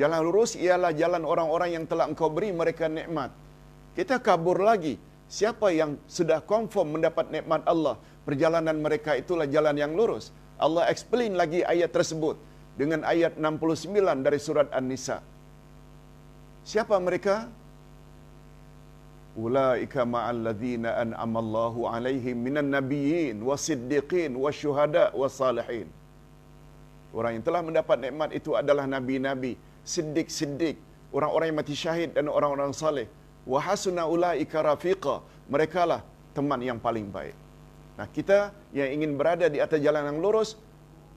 Jalan lurus ialah jalan orang-orang yang telah engkau beri mereka nikmat. Kita kabur lagi. Siapa yang sudah confirm mendapat nikmat Allah, perjalanan mereka itulah jalan yang lurus. Allah explain lagi ayat tersebut dengan ayat 69 dari surat An-Nisa. Siapa mereka? أولئك مع الذين أنعم الله عليهم من النبيين والصديقين والشهداء والصالحين Orang yang telah mendapat nikmat itu adalah nabi-nabi, siddiq-siddiq, orang-orang yang mati syahid dan orang-orang saleh. Wa hasuna ulaika rafiqa, merekalah teman yang paling baik. Nah, kita yang ingin berada di atas jalan yang lurus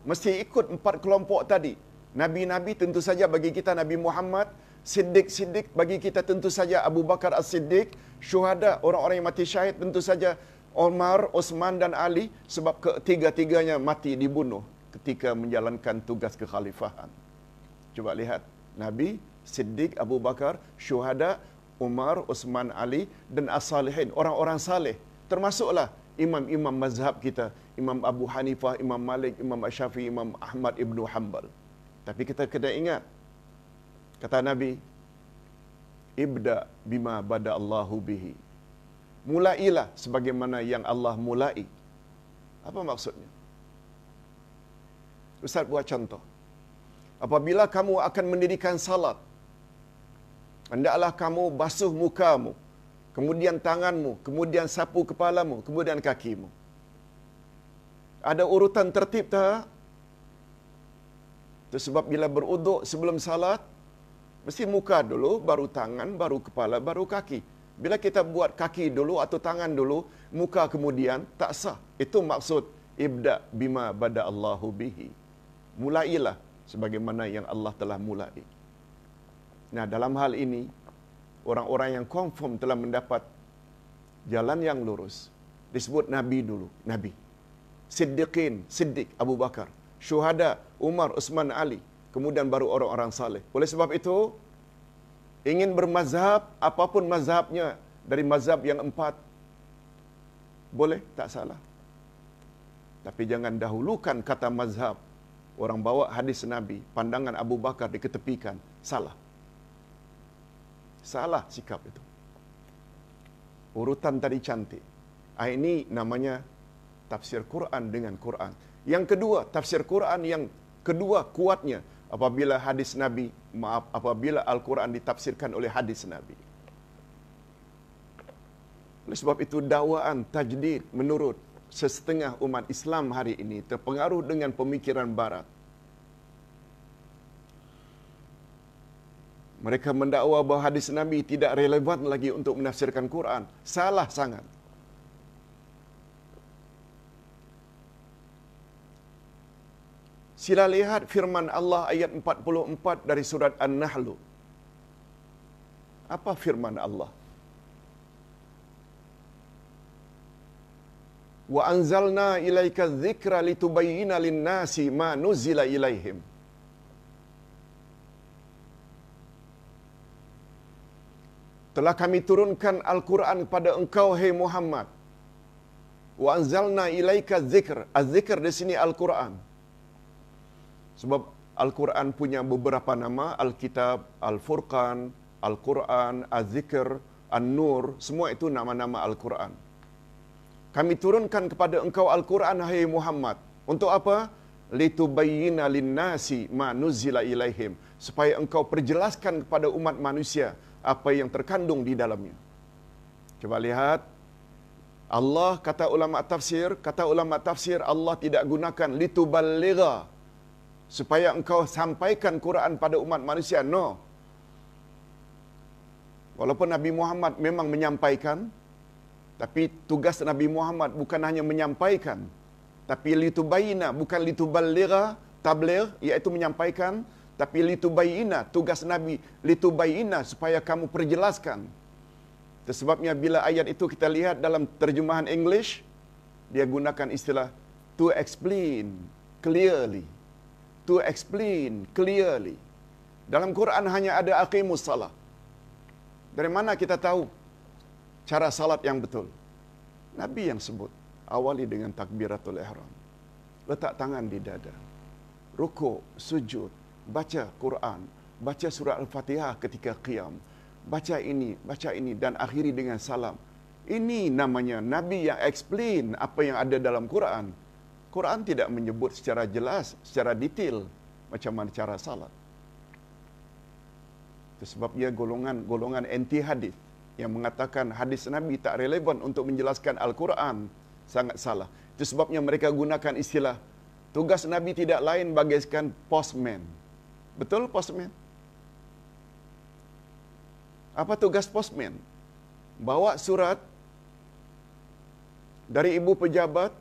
mesti ikut empat kelompok tadi. Nabi-nabi tentu saja bagi kita Nabi Muhammad, siddiq-siddiq bagi kita tentu saja Abu Bakar As-Siddiq, syuhada orang-orang yang mati syahid tentu saja Omar, Osman dan Ali sebab ketiga-tiganya mati dibunuh ketika menjalankan tugas kekhalifahan. Cuba lihat Nabi, Siddiq, Abu Bakar, syuhada Umar, Osman, Ali dan as-salihin, orang-orang saleh termasuklah imam-imam mazhab kita, Imam Abu Hanifah, Imam Malik, Imam Syafi'i, Imam Ahmad Ibnu Hanbal. Tapi kita kena ingat kata Nabi ibda bima bada Allahu bihi. Mulailah sebagaimana yang Allah mulai. Apa maksudnya? Ustaz buat contoh. Apabila kamu akan mendirikan salat, hendaklah kamu basuh mukamu, kemudian tanganmu, kemudian sapu kepalamu, kemudian kakimu. Ada urutan tertib tak? Itu sebab bila beruduk sebelum salat, Mesti muka dulu, baru tangan, baru kepala, baru kaki. Bila kita buat kaki dulu atau tangan dulu, muka kemudian tak sah. Itu maksud ibda bima bada Allahu bihi. Mulailah sebagaimana yang Allah telah mulai. Nah, dalam hal ini orang-orang yang confirm telah mendapat jalan yang lurus disebut nabi dulu, nabi. Siddiqin, Siddiq Abu Bakar, syuhada Umar, Usman, Ali, kemudian baru orang-orang saleh. Oleh sebab itu, ingin bermazhab apapun mazhabnya dari mazhab yang empat, boleh, tak salah. Tapi jangan dahulukan kata mazhab. Orang bawa hadis Nabi, pandangan Abu Bakar diketepikan, salah. Salah sikap itu. Urutan tadi cantik. Ah, ini namanya tafsir Quran dengan Quran. Yang kedua, tafsir Quran yang kedua kuatnya apabila hadis Nabi, maaf, apabila Al-Quran ditafsirkan oleh hadis Nabi. Oleh sebab itu, dakwaan tajdid menurut sesetengah umat Islam hari ini terpengaruh dengan pemikiran Barat. Mereka mendakwa bahawa hadis Nabi tidak relevan lagi untuk menafsirkan Quran. Salah sangat. Sila lihat firman Allah ayat 44 dari surat An-Nahl. Apa firman Allah? Wa anzalna ilaika dzikra litubayyana lin-nasi ma nuzila ilaihim. Telah kami turunkan Al-Quran kepada engkau, hei Muhammad. Wa anzalna ilaika zikr. Az-zikr di sini Al-Quran. Sebab Al-Quran punya beberapa nama, Al-Kitab, Al-Furqan, Al-Quran, Az-Zikr, An-Nur, semua itu nama-nama Al-Quran. Kami turunkan kepada engkau Al-Quran, hai Muhammad. Untuk apa? Litubayyina linnasi ma nuzila ilaihim. Supaya engkau perjelaskan kepada umat manusia apa yang terkandung di dalamnya. Coba lihat. Allah kata ulama tafsir, kata ulama tafsir Allah tidak gunakan litubaligha supaya engkau sampaikan Quran pada umat manusia. No. Walaupun Nabi Muhammad memang menyampaikan, tapi tugas Nabi Muhammad bukan hanya menyampaikan, tapi litubayina, bukan litubalira, tabler, iaitu menyampaikan, tapi litubayina, tugas Nabi, litubayina, supaya kamu perjelaskan. Sebabnya bila ayat itu kita lihat dalam terjemahan English, dia gunakan istilah to explain clearly to explain clearly. Dalam Quran hanya ada aqimus salah. Dari mana kita tahu cara salat yang betul? Nabi yang sebut awali dengan takbiratul ihram. Letak tangan di dada. Rukuk, sujud, baca Quran, baca surah Al-Fatihah ketika qiyam. Baca ini, baca ini dan akhiri dengan salam. Ini namanya Nabi yang explain apa yang ada dalam Quran. Quran tidak menyebut secara jelas, secara detail macam mana cara salat. Itu sebabnya golongan-golongan anti hadis yang mengatakan hadis Nabi tak relevan untuk menjelaskan Al-Quran sangat salah. Itu sebabnya mereka gunakan istilah tugas Nabi tidak lain bagaikan postman. Betul postman? Apa tugas postman? Bawa surat dari ibu pejabat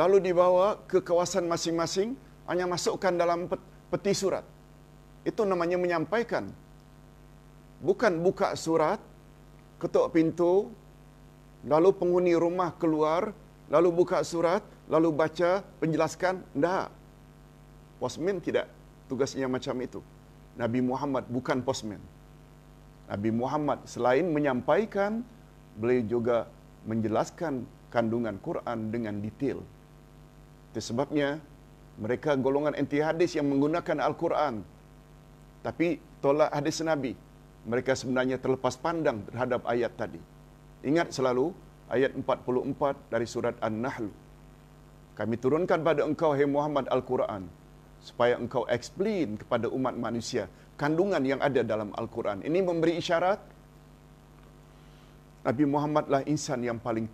lalu dibawa ke kawasan masing-masing hanya masukkan dalam peti surat. Itu namanya menyampaikan. Bukan buka surat, ketuk pintu, lalu penghuni rumah keluar, lalu buka surat, lalu baca penjelaskan. Tidak. Posmen tidak tugasnya macam itu. Nabi Muhammad bukan posmen. Nabi Muhammad selain menyampaikan, beliau juga menjelaskan kandungan Quran dengan detail. Sebabnya mereka golongan anti hadis yang menggunakan Al-Quran tapi tolak hadis Nabi. Mereka sebenarnya terlepas pandang terhadap ayat tadi. Ingat selalu ayat 44 dari surat An-Nahl. Kami turunkan pada engkau hai Muhammad Al-Quran supaya engkau explain kepada umat manusia kandungan yang ada dalam Al-Quran. Ini memberi isyarat Nabi Muhammadlah insan yang paling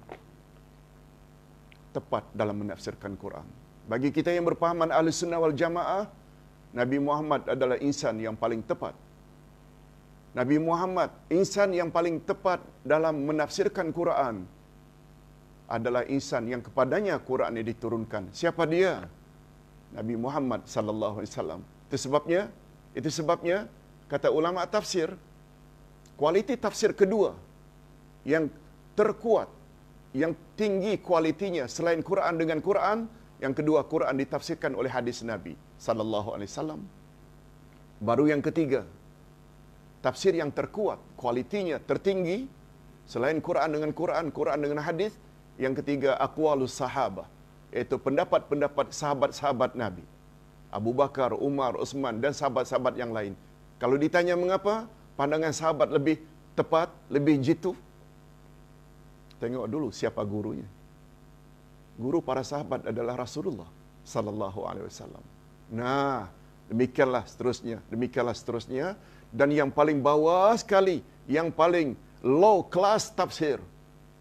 tepat dalam menafsirkan Quran. Bagi kita yang berpahaman ahli sunnah wal jamaah, Nabi Muhammad adalah insan yang paling tepat. Nabi Muhammad, insan yang paling tepat dalam menafsirkan Quran adalah insan yang kepadanya Quran ini diturunkan. Siapa dia? Nabi Muhammad sallallahu alaihi wasallam. Itu sebabnya, itu sebabnya kata ulama tafsir, kualiti tafsir kedua yang terkuat yang tinggi kualitinya selain Quran dengan Quran, yang kedua Quran ditafsirkan oleh hadis Nabi sallallahu alaihi wasallam. Baru yang ketiga, tafsir yang terkuat, kualitinya tertinggi selain Quran dengan Quran, Quran dengan hadis, yang ketiga aqwalus sahabah, iaitu pendapat-pendapat sahabat-sahabat Nabi. Abu Bakar, Umar, Osman dan sahabat-sahabat yang lain. Kalau ditanya mengapa, pandangan sahabat lebih tepat, lebih jitu, tengok dulu siapa gurunya. Guru para sahabat adalah Rasulullah sallallahu alaihi wasallam. Nah, demikianlah seterusnya, demikianlah seterusnya dan yang paling bawah sekali, yang paling low class tafsir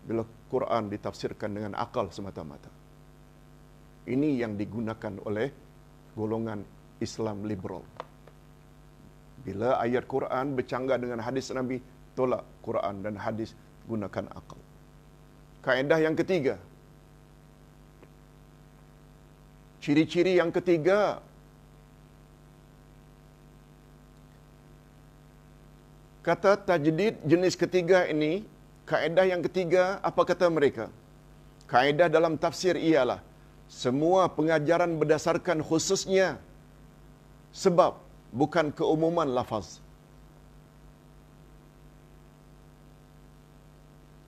bila Quran ditafsirkan dengan akal semata-mata. Ini yang digunakan oleh golongan Islam liberal. Bila ayat Quran bercanggah dengan hadis Nabi, tolak Quran dan hadis gunakan akal kaedah yang ketiga. Ciri-ciri yang ketiga Kata tajdid jenis ketiga ini, kaedah yang ketiga apa kata mereka? Kaedah dalam tafsir ialah semua pengajaran berdasarkan khususnya sebab bukan keumuman lafaz.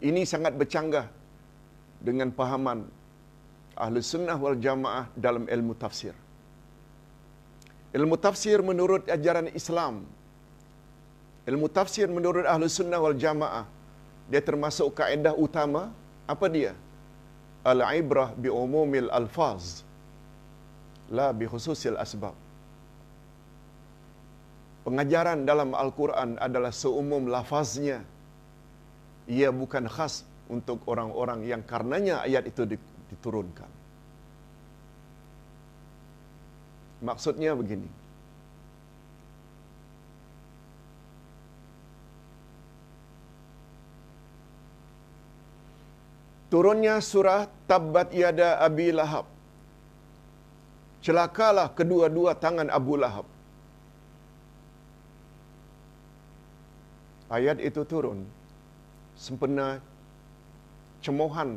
Ini sangat bercanggah dengan pahaman ahli sunnah wal jamaah dalam ilmu tafsir. Ilmu tafsir menurut ajaran Islam, ilmu tafsir menurut ahli sunnah wal jamaah, dia termasuk kaedah utama, apa dia? Al-ibrah bi'umumil alfaz, la khususil asbab. Pengajaran dalam Al-Quran adalah seumum lafaznya. Ia bukan khas untuk orang-orang yang karenanya ayat itu diturunkan. Maksudnya begini. Turunnya surah Tabbat Yada Abi Lahab. Celakalah kedua-dua tangan Abu Lahab. Ayat itu turun sempena cemohan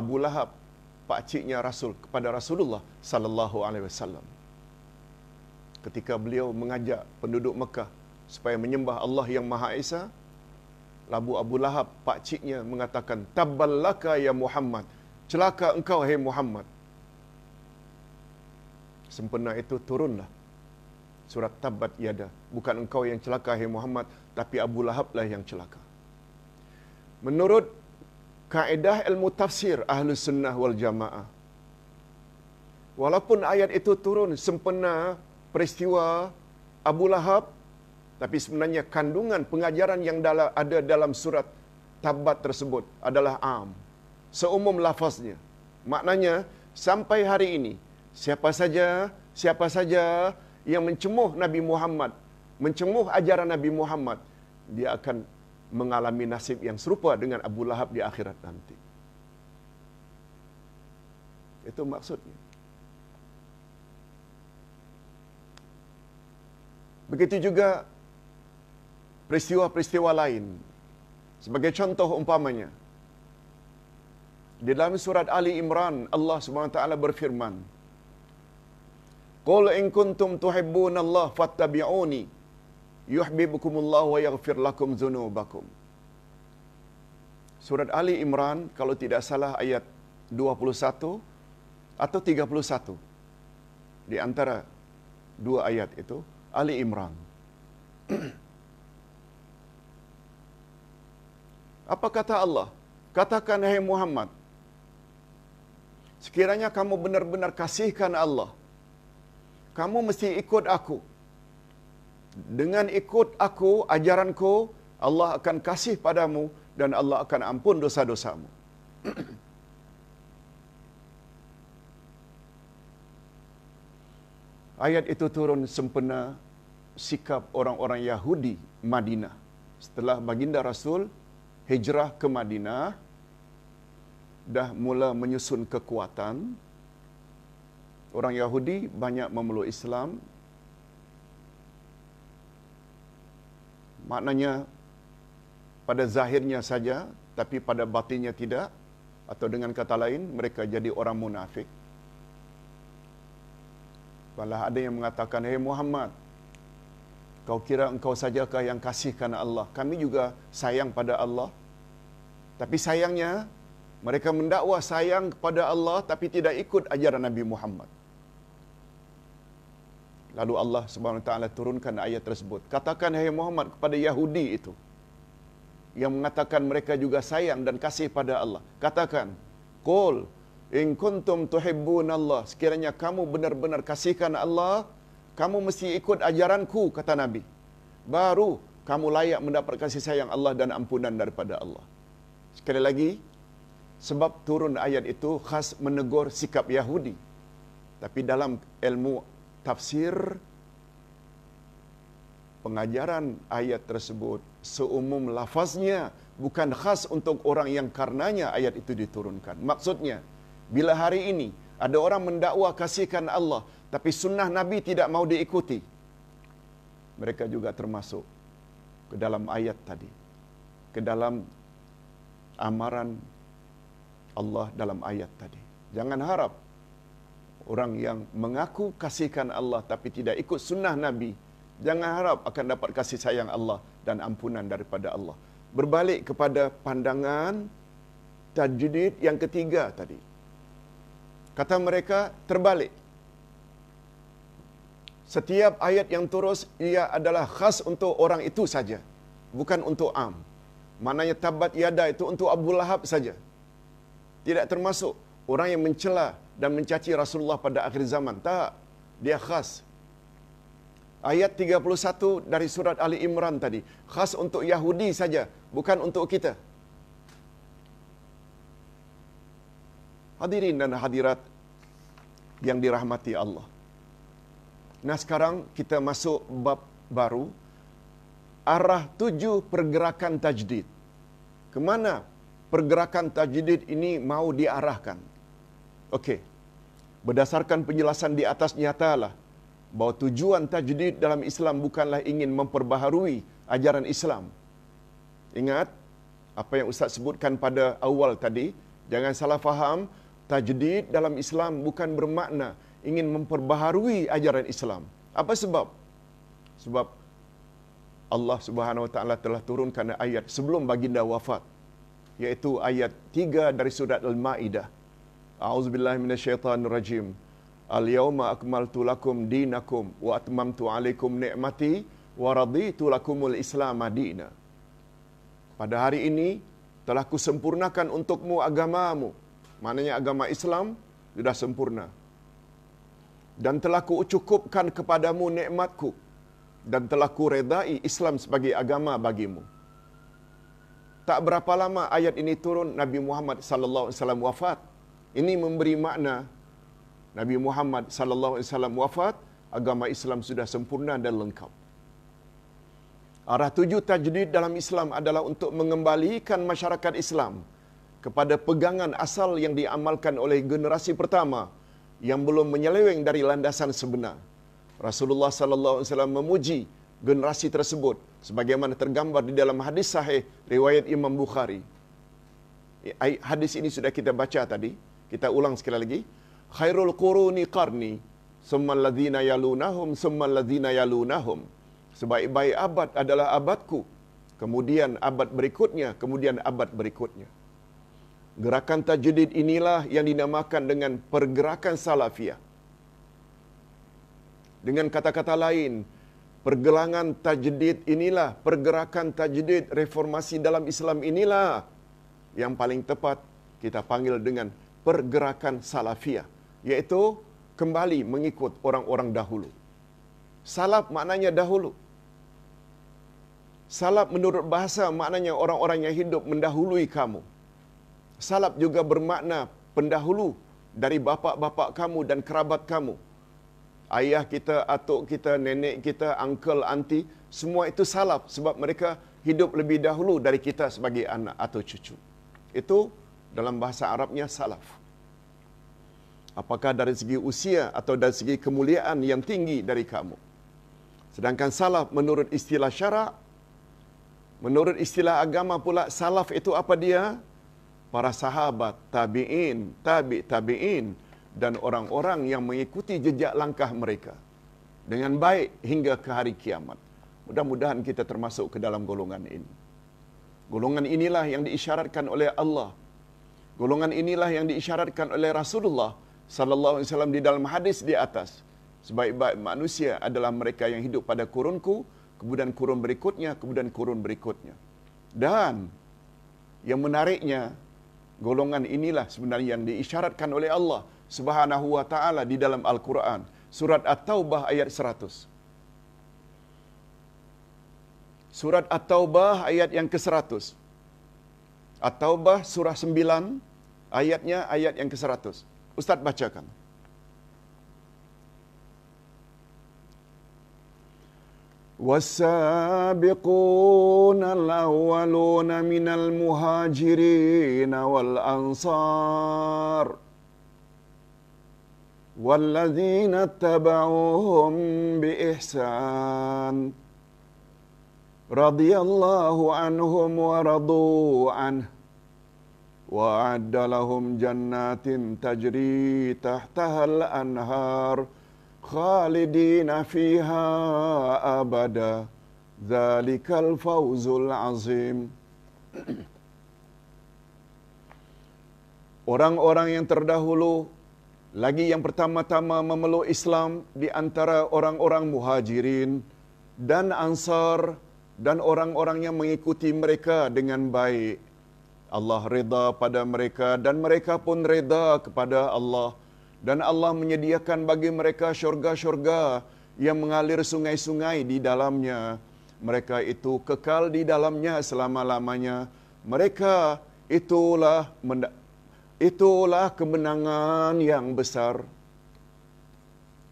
Abu Lahab pak ciknya Rasul kepada Rasulullah sallallahu alaihi wasallam. Ketika beliau mengajak penduduk Mekah supaya menyembah Allah yang Maha Esa, Labu Abu Lahab pak ciknya mengatakan taballaka ya Muhammad. Celaka engkau hai Muhammad. Sempena itu turunlah surat tabat yada. Bukan engkau yang celaka hai Muhammad, tapi Abu Lahablah yang celaka. Menurut kaedah ilmu tafsir ahli sunnah wal jamaah. Walaupun ayat itu turun sempena peristiwa Abu Lahab, tapi sebenarnya kandungan pengajaran yang ada dalam surat tabat tersebut adalah am. Seumum lafaznya. Maknanya, sampai hari ini, siapa saja, siapa saja yang mencemuh Nabi Muhammad, mencemuh ajaran Nabi Muhammad, dia akan mengalami nasib yang serupa dengan Abu Lahab di akhirat nanti. Itu maksudnya. Begitu juga peristiwa-peristiwa lain. Sebagai contoh umpamanya, di dalam surat Ali Imran, Allah SWT berfirman, Qul in kuntum tuhibbun Allah fattabi'uni yuhibbukumullahu wa yaghfir lakum dzunubakum. Surat Ali Imran kalau tidak salah ayat 21 atau 31 di antara dua ayat itu Ali Imran. [CLEARS THROAT] Apa kata Allah? Katakan hai hey Muhammad Sekiranya kamu benar-benar kasihkan Allah Kamu mesti ikut aku dengan ikut aku, ajaranku, Allah akan kasih padamu dan Allah akan ampun dosa-dosamu. [CLEARS THROAT] Ayat itu turun sempena sikap orang-orang Yahudi Madinah. Setelah baginda Rasul hijrah ke Madinah, dah mula menyusun kekuatan. Orang Yahudi banyak memeluk Islam, maknanya pada zahirnya saja tapi pada batinnya tidak atau dengan kata lain mereka jadi orang munafik Walah ada yang mengatakan Hei Muhammad Kau kira engkau sajakah yang kasihkan Allah Kami juga sayang pada Allah Tapi sayangnya Mereka mendakwa sayang kepada Allah Tapi tidak ikut ajaran Nabi Muhammad Lalu Allah Subhanahu taala turunkan ayat tersebut. Katakan hai hey Muhammad kepada Yahudi itu yang mengatakan mereka juga sayang dan kasih pada Allah. Katakan, "Qul in kuntum tuhibbun Allah, sekiranya kamu benar-benar kasihkan Allah, kamu mesti ikut ajaranku," kata Nabi. Baru kamu layak mendapat kasih sayang Allah dan ampunan daripada Allah. Sekali lagi, sebab turun ayat itu khas menegur sikap Yahudi. Tapi dalam ilmu tafsir pengajaran ayat tersebut seumum lafaznya bukan khas untuk orang yang karenanya ayat itu diturunkan. Maksudnya, bila hari ini ada orang mendakwa kasihkan Allah tapi sunnah Nabi tidak mau diikuti, mereka juga termasuk ke dalam ayat tadi, ke dalam amaran Allah dalam ayat tadi. Jangan harap orang yang mengaku kasihkan Allah tapi tidak ikut sunnah Nabi, jangan harap akan dapat kasih sayang Allah dan ampunan daripada Allah. Berbalik kepada pandangan tajdid yang ketiga tadi. Kata mereka terbalik. Setiap ayat yang terus ia adalah khas untuk orang itu saja, bukan untuk am. Maknanya tabat yada itu untuk Abu Lahab saja. Tidak termasuk orang yang mencela dan mencaci Rasulullah pada akhir zaman. Tak. Dia khas. Ayat 31 dari surat Ali Imran tadi. Khas untuk Yahudi saja. Bukan untuk kita. Hadirin dan hadirat yang dirahmati Allah. Nah sekarang kita masuk bab baru. Arah tujuh pergerakan tajdid. Kemana pergerakan tajdid ini mau diarahkan? Okey berdasarkan penjelasan di atas nyatalah bahawa tujuan tajdid dalam Islam bukanlah ingin memperbaharui ajaran Islam. Ingat apa yang Ustaz sebutkan pada awal tadi, jangan salah faham, tajdid dalam Islam bukan bermakna ingin memperbaharui ajaran Islam. Apa sebab? Sebab Allah Subhanahu Wa Taala telah turunkan ayat sebelum baginda wafat, yaitu ayat 3 dari surat Al-Maidah. A'udzu billahi minasyaitonir rajim. Al-yawma akmaltu lakum dinakum wa atmamtu 'alaikum ni'mati wa raditu lakumul Islam dina. Pada hari ini telah kusempurnakan untukmu agamamu. Maknanya agama Islam sudah sempurna. Dan telah kuucukupkan kepadamu nikmatku dan telah kuredai Islam sebagai agama bagimu. Tak berapa lama ayat ini turun Nabi Muhammad sallallahu alaihi wasallam wafat. Ini memberi makna Nabi Muhammad sallallahu alaihi wasallam wafat, agama Islam sudah sempurna dan lengkap. Arah tuju tajdid dalam Islam adalah untuk mengembalikan masyarakat Islam kepada pegangan asal yang diamalkan oleh generasi pertama yang belum menyeleweng dari landasan sebenar. Rasulullah sallallahu alaihi wasallam memuji generasi tersebut sebagaimana tergambar di dalam hadis sahih riwayat Imam Bukhari. Hadis ini sudah kita baca tadi. Kita ulang sekali lagi. Khairul quruni qarni summal ladzina yalunahum summal ladzina yalunahum. Sebaik-baik abad adalah abadku. Kemudian abad berikutnya, kemudian abad berikutnya. Gerakan tajdid inilah yang dinamakan dengan pergerakan Salafia. Dengan kata-kata lain, pergelangan tajdid inilah, pergerakan tajdid reformasi dalam Islam inilah yang paling tepat kita panggil dengan pergerakan salafiyah iaitu kembali mengikut orang-orang dahulu. Salaf maknanya dahulu. Salaf menurut bahasa maknanya orang-orang yang hidup mendahului kamu. Salaf juga bermakna pendahulu dari bapa-bapa kamu dan kerabat kamu. Ayah kita, atuk kita, nenek kita, uncle, auntie, semua itu salaf sebab mereka hidup lebih dahulu dari kita sebagai anak atau cucu. Itu dalam bahasa Arabnya salaf apakah dari segi usia atau dari segi kemuliaan yang tinggi dari kamu. Sedangkan salaf menurut istilah syarak, menurut istilah agama pula salaf itu apa dia? Para sahabat, tabi'in, tabi' tabi'in dan orang-orang yang mengikuti jejak langkah mereka dengan baik hingga ke hari kiamat. Mudah-mudahan kita termasuk ke dalam golongan ini. Golongan inilah yang diisyaratkan oleh Allah. Golongan inilah yang diisyaratkan oleh Rasulullah sallallahu alaihi wasallam di dalam hadis di atas sebaik-baik manusia adalah mereka yang hidup pada kurunku kemudian kurun berikutnya kemudian kurun berikutnya dan yang menariknya golongan inilah sebenarnya yang diisyaratkan oleh Allah Subhanahu wa taala di dalam Al-Qur'an surat At-Taubah ayat 100 surat At-Taubah ayat yang ke-100 At-Taubah surah 9 ayatnya ayat yang ke-100 उस्ताद baca والسابقون الأولون من المهاجرين والأنصار والذين اتبعوهم بإحسان رضي الله عنهم ورضوا عنه واعد لهم جنات تجري تحتها الانهار خالدين فيها ابدا ذلك الفوز العظيم orang-orang yang terdahulu lagi yang pertama-tama memeluk Islam di antara orang-orang muhajirin dan ansar dan orang-orang yang mengikuti mereka dengan baik Allah reda pada mereka dan mereka pun reda kepada Allah. Dan Allah menyediakan bagi mereka syurga-syurga yang mengalir sungai-sungai di dalamnya. Mereka itu kekal di dalamnya selama-lamanya. Mereka itulah itulah kemenangan yang besar.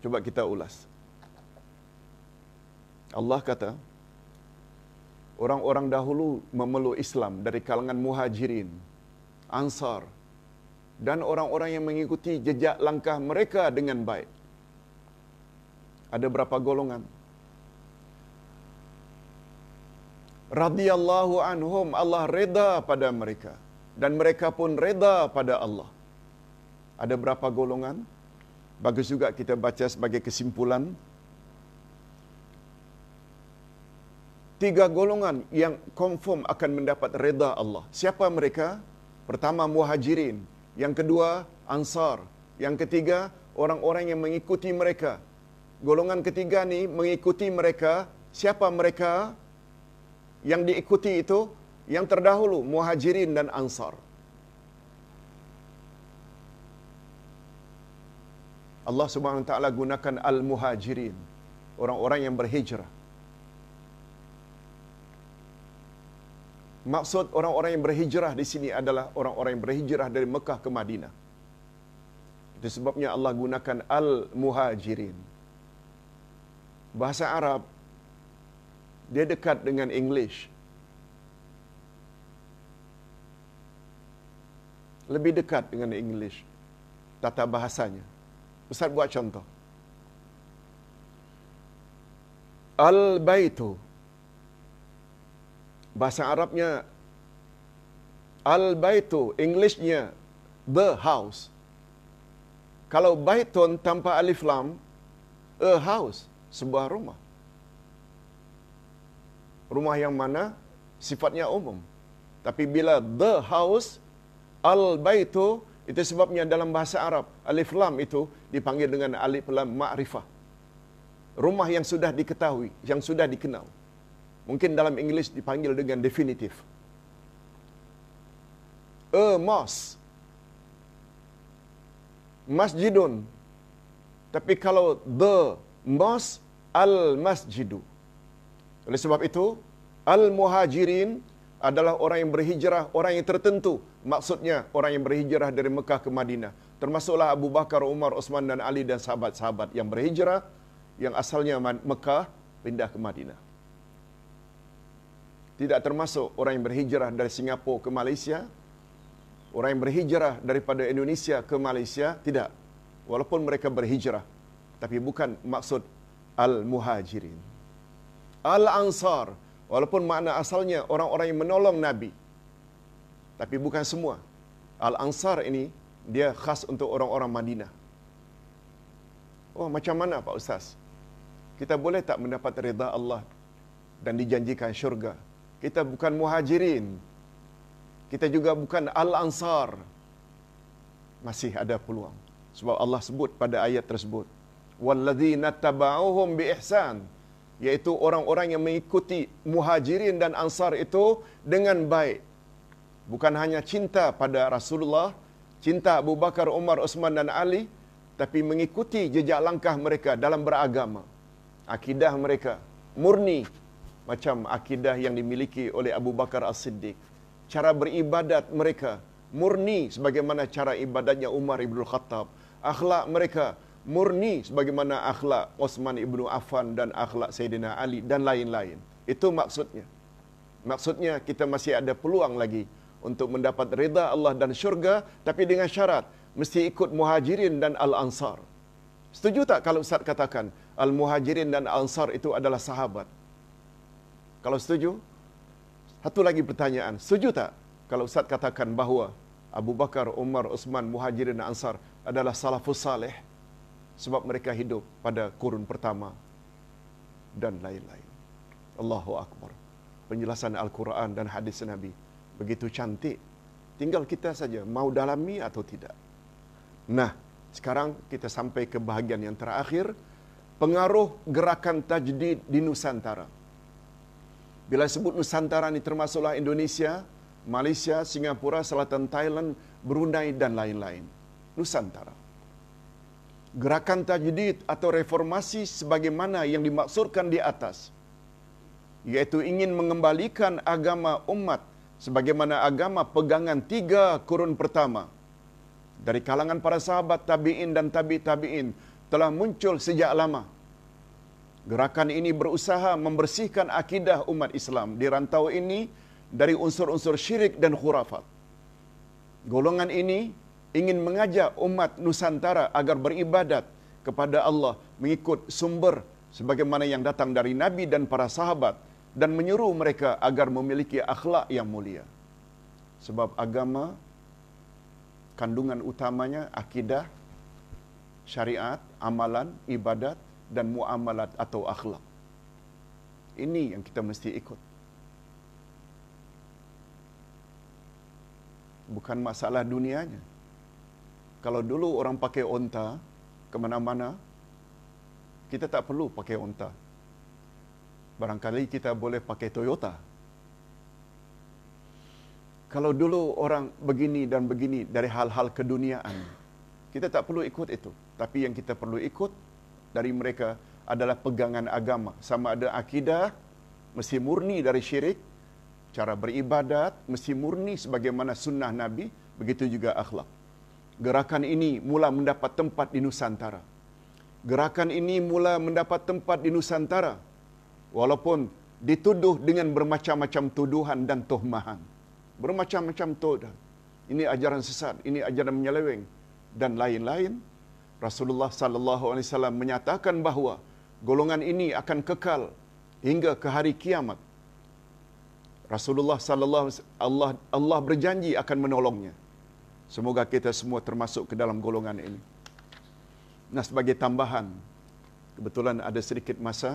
Coba kita ulas. Allah kata, orang-orang dahulu memeluk Islam dari kalangan muhajirin, ansar, dan orang-orang yang mengikuti jejak langkah mereka dengan baik. Ada berapa golongan? Radiyallahu anhum, Allah reda pada mereka. Dan mereka pun reda pada Allah. Ada berapa golongan? Bagus juga kita baca sebagai kesimpulan tiga golongan yang confirm akan mendapat reda Allah. Siapa mereka? Pertama muhajirin, yang kedua ansar, yang ketiga orang-orang yang mengikuti mereka. Golongan ketiga ni mengikuti mereka. Siapa mereka? Yang diikuti itu yang terdahulu muhajirin dan ansar. Allah Subhanahu taala gunakan al-muhajirin, orang-orang yang berhijrah. Maksud orang-orang yang berhijrah di sini adalah orang-orang yang berhijrah dari Mekah ke Madinah. Itu sebabnya Allah gunakan Al-Muhajirin. Bahasa Arab, dia dekat dengan English. Lebih dekat dengan English. Tata bahasanya. Ustaz buat contoh. Al-Baitu bahasa Arabnya al-baitu, Englishnya the house. Kalau baitun tanpa alif lam, a house, sebuah rumah. Rumah yang mana sifatnya umum. Tapi bila the house, al-baitu, itu sebabnya dalam bahasa Arab, alif lam itu dipanggil dengan alif lam ma'rifah. Rumah yang sudah diketahui, yang sudah dikenal. Mungkin dalam English dipanggil dengan definitive. A e, mas, Masjidun. Tapi kalau the mas al-masjidu. Oleh sebab itu, al-muhajirin adalah orang yang berhijrah, orang yang tertentu. Maksudnya orang yang berhijrah dari Mekah ke Madinah. Termasuklah Abu Bakar, Umar, Osman dan Ali dan sahabat-sahabat yang berhijrah yang asalnya Mekah pindah ke Madinah tidak termasuk orang yang berhijrah dari Singapura ke Malaysia, orang yang berhijrah daripada Indonesia ke Malaysia, tidak. Walaupun mereka berhijrah, tapi bukan maksud Al-Muhajirin. Al-Ansar, walaupun makna asalnya orang-orang yang menolong Nabi, tapi bukan semua. Al-Ansar ini, dia khas untuk orang-orang Madinah. Oh, macam mana Pak Ustaz? Kita boleh tak mendapat reda Allah dan dijanjikan syurga kita bukan muhajirin kita juga bukan al-ansar masih ada peluang sebab Allah sebut pada ayat tersebut walladzina taba'uhum bi ihsan iaitu orang-orang yang mengikuti muhajirin dan ansar itu dengan baik bukan hanya cinta pada Rasulullah cinta Abu Bakar Umar Uthman dan Ali tapi mengikuti jejak langkah mereka dalam beragama akidah mereka murni macam akidah yang dimiliki oleh Abu Bakar As-Siddiq. Cara beribadat mereka murni sebagaimana cara ibadatnya Umar Ibn Khattab. Akhlak mereka murni sebagaimana akhlak Osman Ibn Affan dan akhlak Sayyidina Ali dan lain-lain. Itu maksudnya. Maksudnya kita masih ada peluang lagi untuk mendapat reda Allah dan syurga tapi dengan syarat mesti ikut muhajirin dan al-ansar. Setuju tak kalau Ustaz katakan al-muhajirin dan al-ansar itu adalah sahabat? Kalau setuju, satu lagi pertanyaan. Setuju tak kalau Ustaz katakan bahawa Abu Bakar, Umar, Osman, Muhajirin dan Ansar adalah salafus salih sebab mereka hidup pada kurun pertama dan lain-lain. Allahu Akbar. Penjelasan Al-Quran dan hadis Nabi begitu cantik. Tinggal kita saja mau dalami atau tidak. Nah, sekarang kita sampai ke bahagian yang terakhir. Pengaruh gerakan tajdid di Nusantara. Bila sebut Nusantara ini termasuklah Indonesia, Malaysia, Singapura, Selatan Thailand, Brunei dan lain-lain. Nusantara. Gerakan tajdid atau reformasi sebagaimana yang dimaksudkan di atas. Iaitu ingin mengembalikan agama umat sebagaimana agama pegangan tiga kurun pertama. Dari kalangan para sahabat tabi'in dan tabi' tabi'in telah muncul sejak lama. Gerakan ini berusaha membersihkan akidah umat Islam di rantau ini dari unsur-unsur syirik dan khurafat. Golongan ini ingin mengajak umat Nusantara agar beribadat kepada Allah mengikut sumber sebagaimana yang datang dari Nabi dan para sahabat dan menyuruh mereka agar memiliki akhlak yang mulia. Sebab agama, kandungan utamanya akidah, syariat, amalan, ibadat, dan muamalat atau akhlak. Ini yang kita mesti ikut. Bukan masalah dunianya. Kalau dulu orang pakai onta ke mana-mana, kita tak perlu pakai onta. Barangkali kita boleh pakai Toyota. Kalau dulu orang begini dan begini dari hal-hal keduniaan, kita tak perlu ikut itu. Tapi yang kita perlu ikut dari mereka adalah pegangan agama. Sama ada akidah, mesti murni dari syirik. Cara beribadat, mesti murni sebagaimana sunnah Nabi. Begitu juga akhlak. Gerakan ini mula mendapat tempat di Nusantara. Gerakan ini mula mendapat tempat di Nusantara. Walaupun dituduh dengan bermacam-macam tuduhan dan tohmahan. Bermacam-macam tuduhan. Ini ajaran sesat, ini ajaran menyeleweng dan lain-lain. Rasulullah sallallahu alaihi wasallam menyatakan bahawa golongan ini akan kekal hingga ke hari kiamat. Rasulullah sallallahu Allah Allah berjanji akan menolongnya. Semoga kita semua termasuk ke dalam golongan ini. Nah sebagai tambahan, kebetulan ada sedikit masa,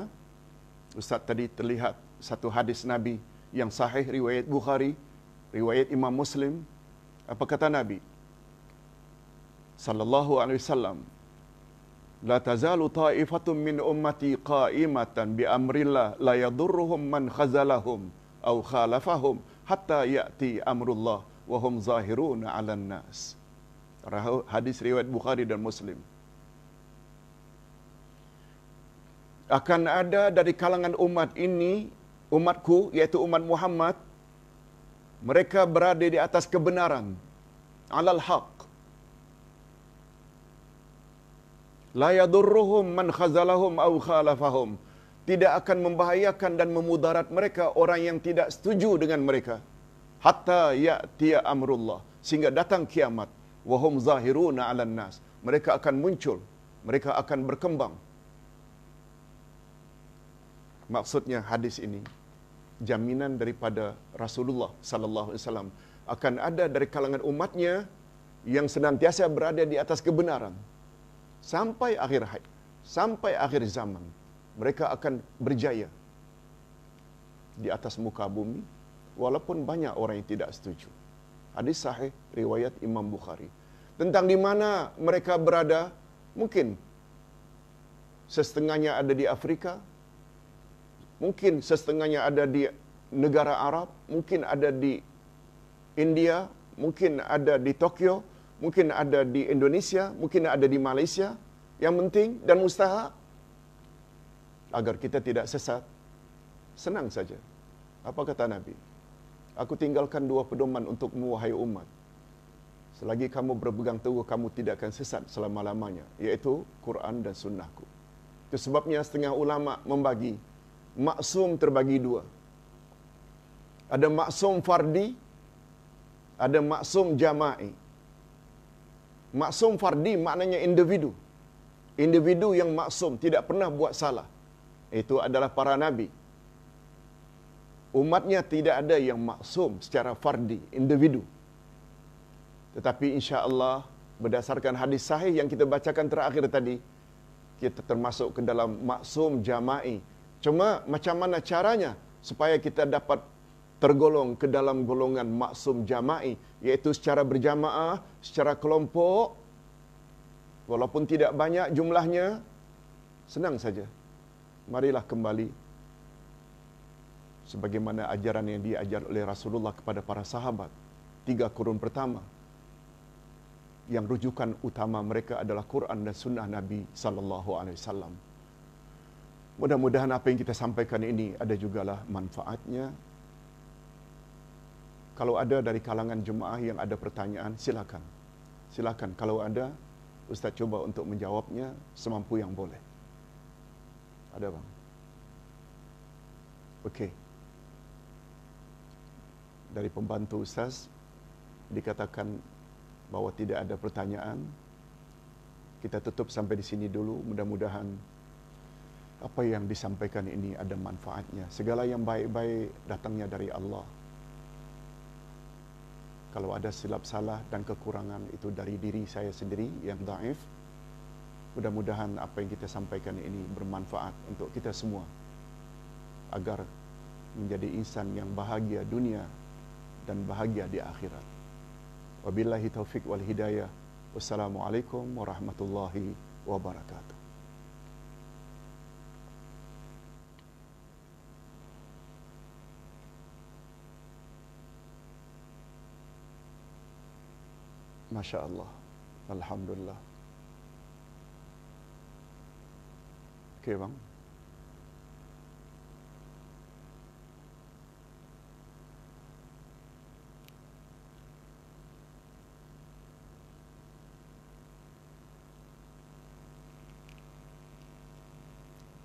Ustaz tadi terlihat satu hadis Nabi yang sahih riwayat Bukhari, riwayat Imam Muslim. Apa kata Nabi? sallallahu alaihi wasallam la tazalu ta'ifatun min ummati qa'imatan bi amrillah la yadurruhum man khazalahum aw khalafahum hatta ya'ti amrullah wa hum zahirun 'ala nas hadis riwayat bukhari dan muslim akan ada dari kalangan umat ini umatku iaitu umat Muhammad mereka berada di atas kebenaran alal haq la yadurruhum man khazalahum aw khalafahum tidak akan membahayakan dan memudarat mereka orang yang tidak setuju dengan mereka hatta yatiya amrullah sehingga datang kiamat wa hum zahiruna 'alan nas mereka akan muncul mereka akan berkembang maksudnya hadis ini jaminan daripada Rasulullah sallallahu alaihi wasallam akan ada dari kalangan umatnya yang senantiasa berada di atas kebenaran sampai akhir hayat, sampai akhir zaman, mereka akan berjaya di atas muka bumi walaupun banyak orang yang tidak setuju. Hadis sahih riwayat Imam Bukhari. Tentang di mana mereka berada, mungkin sesetengahnya ada di Afrika, mungkin sesetengahnya ada di negara Arab, mungkin ada di India, mungkin ada di Tokyo, mungkin ada di Indonesia, mungkin ada di Malaysia. Yang penting dan mustahak agar kita tidak sesat. Senang saja. Apa kata Nabi? Aku tinggalkan dua pedoman untuk wahai umat. Selagi kamu berpegang teguh, kamu tidak akan sesat selama-lamanya. Iaitu Quran dan sunnahku. Itu sebabnya setengah ulama membagi. Maksum terbagi dua. Ada maksum fardi, ada maksum jama'i. Maksum fardi maknanya individu. Individu yang maksum tidak pernah buat salah. Itu adalah para nabi. Umatnya tidak ada yang maksum secara fardi, individu. Tetapi insya Allah berdasarkan hadis sahih yang kita bacakan terakhir tadi, kita termasuk ke dalam maksum jama'i. Cuma macam mana caranya supaya kita dapat tergolong ke dalam golongan maksum jama'i iaitu secara berjamaah, secara kelompok walaupun tidak banyak jumlahnya senang saja. Marilah kembali sebagaimana ajaran yang diajar oleh Rasulullah kepada para sahabat tiga kurun pertama yang rujukan utama mereka adalah Quran dan Sunnah Nabi Sallallahu Alaihi Wasallam. Mudah-mudahan apa yang kita sampaikan ini ada jugalah manfaatnya kalau ada dari kalangan jemaah yang ada pertanyaan, silakan. Silakan kalau ada, ustaz cuba untuk menjawabnya semampu yang boleh. Ada bang. Okey. Dari pembantu ustaz dikatakan bahawa tidak ada pertanyaan. Kita tutup sampai di sini dulu. Mudah-mudahan apa yang disampaikan ini ada manfaatnya. Segala yang baik-baik datangnya dari Allah kalau ada silap salah dan kekurangan itu dari diri saya sendiri yang daif mudah-mudahan apa yang kita sampaikan ini bermanfaat untuk kita semua agar menjadi insan yang bahagia dunia dan bahagia di akhirat wabillahi taufik wal hidayah wassalamualaikum warahmatullahi wabarakatuh ما شاء الله الحمد لله كيف